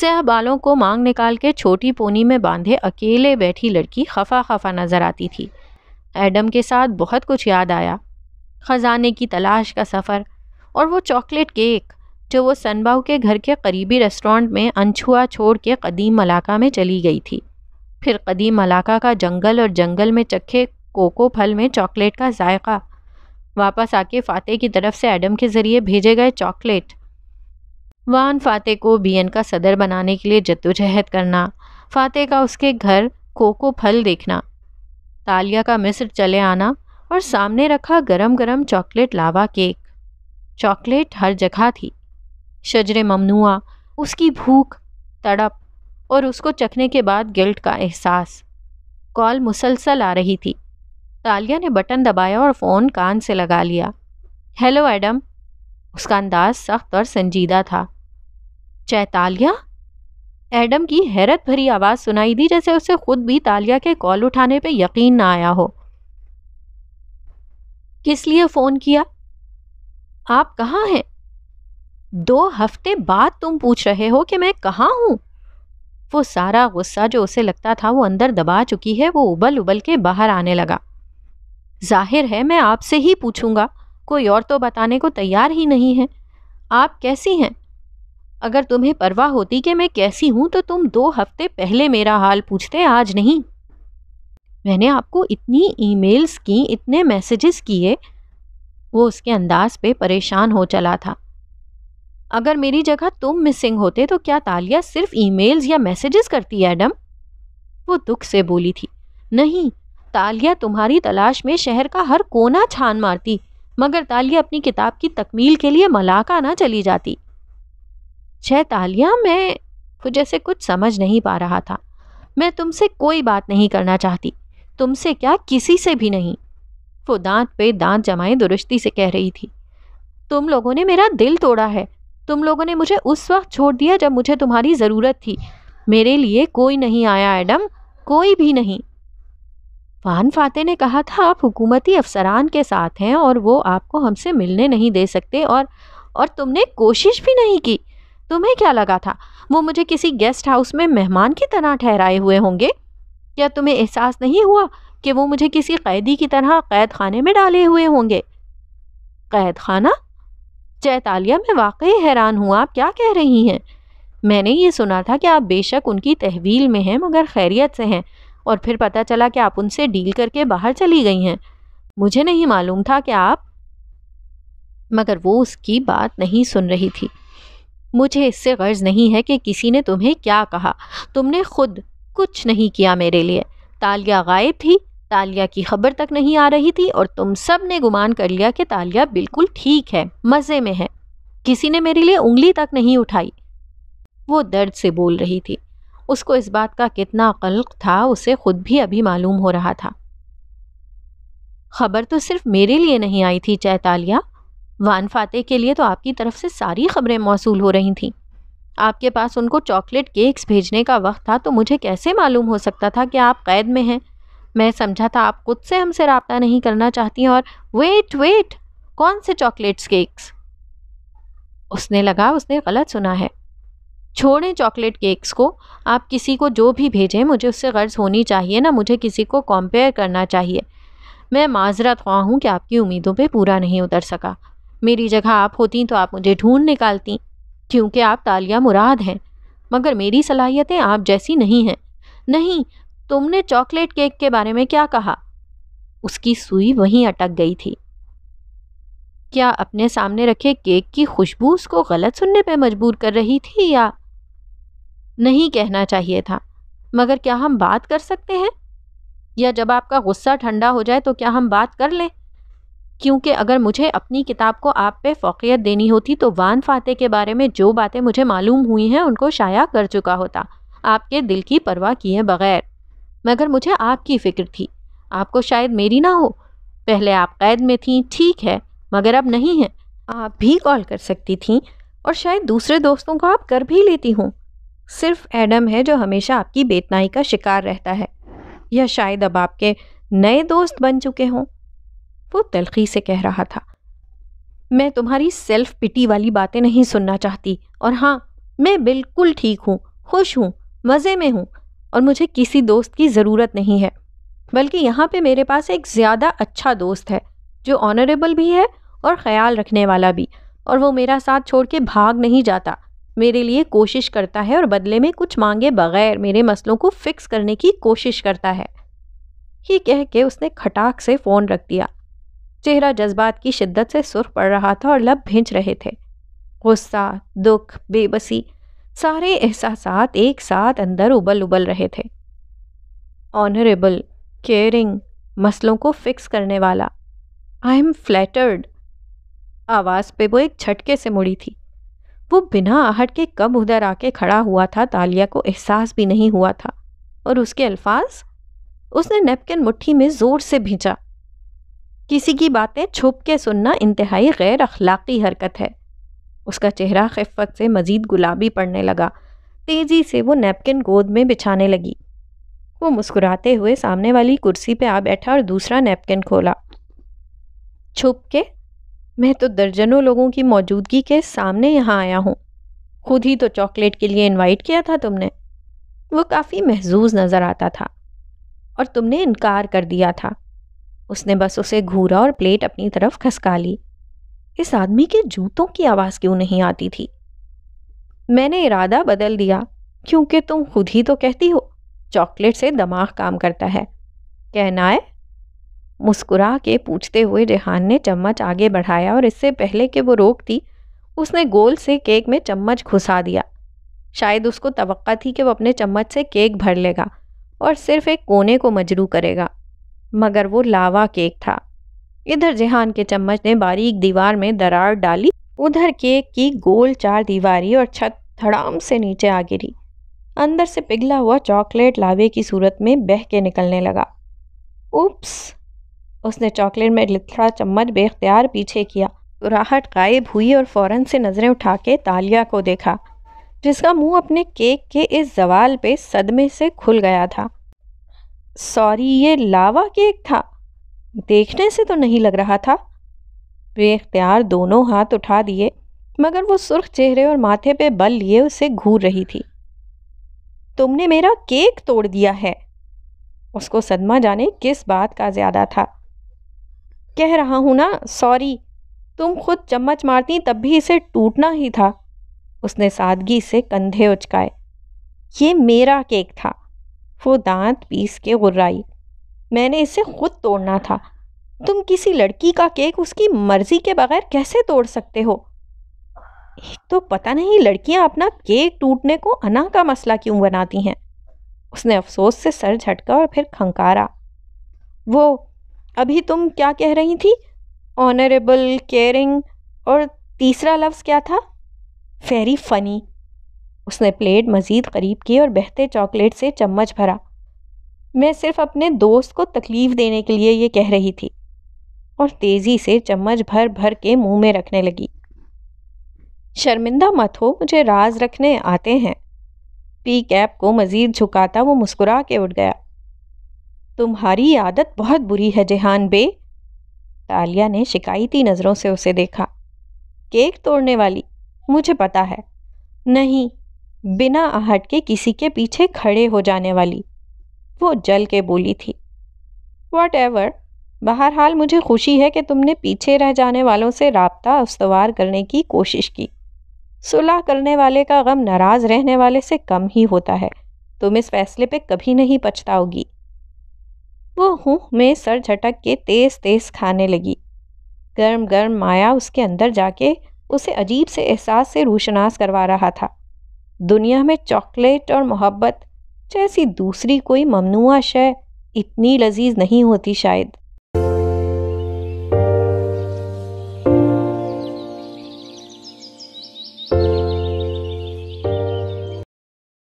सह बालों को मांग निकाल के छोटी पोनी में बांधे अकेले बैठी लड़की खफा खफा नज़र आती थी एडम के साथ बहुत कुछ याद आया ख़जाने की तलाश का सफ़र और वो चॉकलेट केक जो वो सनबाऊ के घर के करीबी रेस्टोरेंट में अनछुआ छोड़ के कदीम मलाका में चली गई थी फिर कदीम मलाका का जंगल और जंगल में चखे कोको फल में चॉकलेट का जायका वापस आके फ़ातेह की तरफ से एडम के ज़रिए भेजे गए चॉकलेट वान फ़ातेह को बी का सदर बनाने के लिए जद्दोजहद करना फ़ातेह का उसके घर कोको फल देखना तालिया का मिस्र चले आना और सामने रखा गरम गरम चॉकलेट लावा केक चॉकलेट हर जगह थी शजर ममनुआ उसकी भूख तड़प और उसको चखने के बाद गिल्ट का एहसास कॉल मुसलसल आ रही थी तालिया ने बटन दबाया और फ़ोन कान से लगा लिया हेलो एडम उसका अंदाज सख्त और संजीदा था चैतालिया एडम की हैरत भरी आवाज़ सुनाई दी जैसे उसे खुद भी तालिया के कॉल उठाने पे यकीन ना आया हो किस लिए फ़ोन किया आप कहाँ हैं दो हफ्ते बाद तुम पूछ रहे हो कि मैं कहाँ हूँ वो सारा गुस्सा जो उसे लगता था वो अंदर दबा चुकी है वो उबल उबल के बाहर आने लगा जाहिर है मैं आपसे ही पूछूंगा कोई और तो बताने को तैयार ही नहीं है आप कैसी हैं अगर तुम्हें परवाह होती कि मैं कैसी हूँ तो तुम दो हफ्ते पहले मेरा हाल पूछते आज नहीं मैंने आपको इतनी ईमेल्स की इतने मैसेजेस किए वो उसके अंदाज पे परेशान हो चला था अगर मेरी जगह तुम मिसिंग होते तो क्या तालिया सिर्फ ईमेल्स या मैसेजेस करती एडम वो दुख से बोली थी नहीं तालिया तुम्हारी तलाश में शहर का हर कोना छान मारती मगर तालिया अपनी किताब की तकमील के लिए मलाका ना चली जाती छह तालिया मैं मुझे से कुछ समझ नहीं पा रहा था मैं तुमसे कोई बात नहीं करना चाहती तुमसे क्या किसी से भी नहीं वो दांत पे दांत जमाए दुरुस्ती से कह रही थी तुम लोगों ने मेरा दिल तोड़ा है तुम लोगों ने मुझे उस वक्त छोड़ दिया जब मुझे तुम्हारी ज़रूरत थी मेरे लिए कोई नहीं आया एडम कोई भी नहीं फ़ान फाते ने कहा था आप हुकूमती अफसरान के साथ हैं और वो आपको हमसे मिलने नहीं दे सकते और और तुमने कोशिश भी नहीं की तुम्हें क्या लगा था वो मुझे किसी गेस्ट हाउस में मेहमान की तरह ठहराए हुए होंगे क्या तुम्हें एहसास नहीं हुआ कि वो मुझे किसी कैदी की तरह कैद खाने में डाले हुए होंगे कैद खाना चैतालिया में वाकई हैरान हूँ आप क्या कह रही हैं मैंने ये सुना था कि आप बेशक उनकी तहवील में हैं मगर खैरियत से हैं और फिर पता चला कि आप उनसे डील करके बाहर चली गई हैं मुझे नहीं मालूम था कि आप मगर वो उसकी बात नहीं सुन रही थी मुझे इससे गर्ज नहीं है कि किसी ने तुम्हें क्या कहा तुमने खुद कुछ नहीं किया मेरे लिए तालिया गायब थी तालिया की खबर तक नहीं आ रही थी और तुम सब ने गुमान कर लिया कि तालिया बिल्कुल ठीक है मज़े में है किसी ने मेरे लिए उंगली तक नहीं उठाई वो दर्द से बोल रही थी उसको इस बात का कितना कल्क था उसे खुद भी अभी मालूम हो रहा था खबर तो सिर्फ मेरे लिए नहीं आई थी चैतालिया वान फाते के लिए तो आपकी तरफ से सारी खबरें मौसू हो रही थीं आपके पास उनको चॉकलेट केक्स भेजने का वक्त था तो मुझे कैसे मालूम हो सकता था कि आप कैद में हैं मैं समझा था आप खुद से हमसे रबता नहीं करना चाहती और वेट वेट कौन से चॉकलेट्स केक्स उसने लगा उसने गलत सुना है छोड़ें चॉकलेट केक्स को आप किसी को जो भी भेजें मुझे उससे गर्ज होनी चाहिए ना मुझे किसी को कंपेयर करना चाहिए मैं माजरत ख्वा हूँ कि आपकी उम्मीदों पे पूरा नहीं उतर सका मेरी जगह आप होती तो आप मुझे ढूंढ निकालती क्योंकि आप तालिया मुराद हैं मगर मेरी सलाहियतें आप जैसी नहीं हैं नहीं तुमने चॉकलेट केक के बारे में क्या कहा उसकी सुई वहीं अटक गई थी क्या अपने सामने रखे केक की खुशबू उसको गलत सुनने पर मजबूर कर रही थी या नहीं कहना चाहिए था मगर क्या हम बात कर सकते हैं या जब आपका गुस्सा ठंडा हो जाए तो क्या हम बात कर लें क्योंकि अगर मुझे अपनी किताब को आप पे फोकियत देनी होती तो वान फाते के बारे में जो बातें मुझे मालूम हुई हैं उनको शाया कर चुका होता आपके दिल की परवाह किए बगैर मगर मुझे आपकी फ़िक्र थी आपको शायद मेरी ना हो पहले आप कैद में थी ठीक है मगर अब नहीं है आप भी कॉल कर सकती थी और शायद दूसरे दोस्तों को आप कर भी लेती हूँ सिर्फ एडम है जो हमेशा आपकी बेतनाई का शिकार रहता है या शायद अब आपके नए दोस्त बन चुके हों वो तलखी से कह रहा था मैं तुम्हारी सेल्फ पिटी वाली बातें नहीं सुनना चाहती और हाँ मैं बिल्कुल ठीक हूँ खुश हूँ मज़े में हूँ और मुझे किसी दोस्त की ज़रूरत नहीं है बल्कि यहाँ पे मेरे पास एक ज़्यादा अच्छा दोस्त है जो ऑनरेबल भी है और ख्याल रखने वाला भी और वो मेरा साथ छोड़ के भाग नहीं जाता मेरे लिए कोशिश करता है और बदले में कुछ मांगे बगैर मेरे मसलों को फिक्स करने की कोशिश करता है ये कह के उसने खटाक से फ़ोन रख दिया चेहरा जज्बात की शिद्दत से सुर्ख पड़ रहा था और लब भिंच रहे थे गुस्सा दुख बेबसी सारे एहसास एक साथ अंदर उबल उबल रहे थे ऑनरेबल केयरिंग मसलों को फिक्स करने वाला आई एम फ्लैटर्ड आवाज़ पे वो एक झटके से मुड़ी थी वो बिना आहट के कब उधर आके खड़ा हुआ था तालिया को एहसास भी नहीं हुआ था और उसके अल्फाज उसने नेपकिन मुट्ठी में ज़ोर से भींचा किसी की बातें छुप के सुनना इंतहाई गैर अखलाकी हरकत है उसका चेहरा खिफत से मज़ीद गुलाबी पड़ने लगा तेज़ी से वो नेपकिन गोद में बिछाने लगी वो मुस्कुराते हुए सामने वाली कुर्सी पे आ बैठा और दूसरा नेपकिन खोला छुप के मैं तो दर्जनों लोगों की मौजूदगी के सामने यहाँ आया हूँ खुद ही तो चॉकलेट के लिए इनवाइट किया था तुमने वो काफ़ी महजूज नज़र आता था और तुमने इनकार कर दिया था उसने बस उसे घूरा और प्लेट अपनी तरफ खसका ली इस आदमी के जूतों की आवाज़ क्यों नहीं आती थी मैंने इरादा बदल दिया क्योंकि तुम खुद ही तो कहती हो चॉकलेट से दिमाग काम करता है कहना है मुस्कुरा के पूछते हुए रेहान ने चम्मच आगे बढ़ाया और इससे पहले कि वो रोकती उसने गोल से केक में चम्मच घुसा दिया शायद उसको तवक्का थी कि वो अपने चम्मच से केक भर लेगा और सिर्फ एक कोने को मजरू करेगा मगर वो लावा केक था इधर जहान के चम्मच ने बारीक दीवार में दरार डाली उधर केक की गोल चार दीवारी और छत धड़ाम से नीचे आ गिरी अंदर से पिघला हुआ चॉकलेट लावे की सूरत में बह के निकलने लगा उप्स उसने चॉकलेट में लिथड़ा चम्मच बेख्तियार पीछे किया राहट गायब हुई और फ़ौरन से नज़रें उठा के तालिया को देखा जिसका मुंह अपने केक के इस जवाल पे सदमे से खुल गया था सॉरी ये लावा केक था देखने से तो नहीं लग रहा था बेख्तियार दोनों हाथ उठा दिए मगर वो सुर्ख चेहरे और माथे पे बल लिए उसे घूर रही थी तुमने मेरा केक तोड़ दिया है उसको सदमा जाने किस बात का ज़्यादा था कह रहा हूँ ना सॉरी तुम खुद चम्मच मारती तब भी इसे टूटना ही था उसने सादगी से कंधे उचकाए ये मेरा केक था वो दांत पीस के गुर्राई मैंने इसे खुद तोड़ना था तुम किसी लड़की का केक उसकी मर्ज़ी के बगैर कैसे तोड़ सकते हो एक तो पता नहीं लड़कियां अपना केक टूटने को अना का मसला क्यों बनाती हैं उसने अफसोस से सर झटका और फिर खंकारा वो अभी तुम क्या कह रही थी ऑनरेबल केयरिंग और तीसरा लफ्ज़ क्या था वेरी फ़नी उसने प्लेट मज़ीद करीब की और बहते चॉकलेट से चम्मच भरा मैं सिर्फ अपने दोस्त को तकलीफ़ देने के लिए ये कह रही थी और तेज़ी से चम्मच भर भर के मुंह में रखने लगी शर्मिंदा मत हो मुझे राज रखने आते हैं पी कैप को मज़ीद झुकाता वो मुस्कुरा के उठ गया तुम्हारी आदत बहुत बुरी है जेहान बे तालिया ने शिकायती नज़रों से उसे देखा केक तोड़ने वाली मुझे पता है नहीं बिना आहट के किसी के पीछे खड़े हो जाने वाली वो जल के बोली थी वॉट एवर बहरहाल मुझे खुशी है कि तुमने पीछे रह जाने वालों से रबता उसवार करने की कोशिश की सुलह करने वाले का गम नाराज़ रहने वाले से कम ही होता है तुम इस फैसले पे कभी नहीं पछताओगी वो हूँ में सर झटक के तेज़ तेज़ खाने लगी गर्म गर्म माया उसके अंदर जाके उसे अजीब से एहसास से रोशनास करवा रहा था दुनिया में चॉकलेट और मोहब्बत जैसी दूसरी कोई ममनुआ शय इतनी लजीज नहीं होती शायद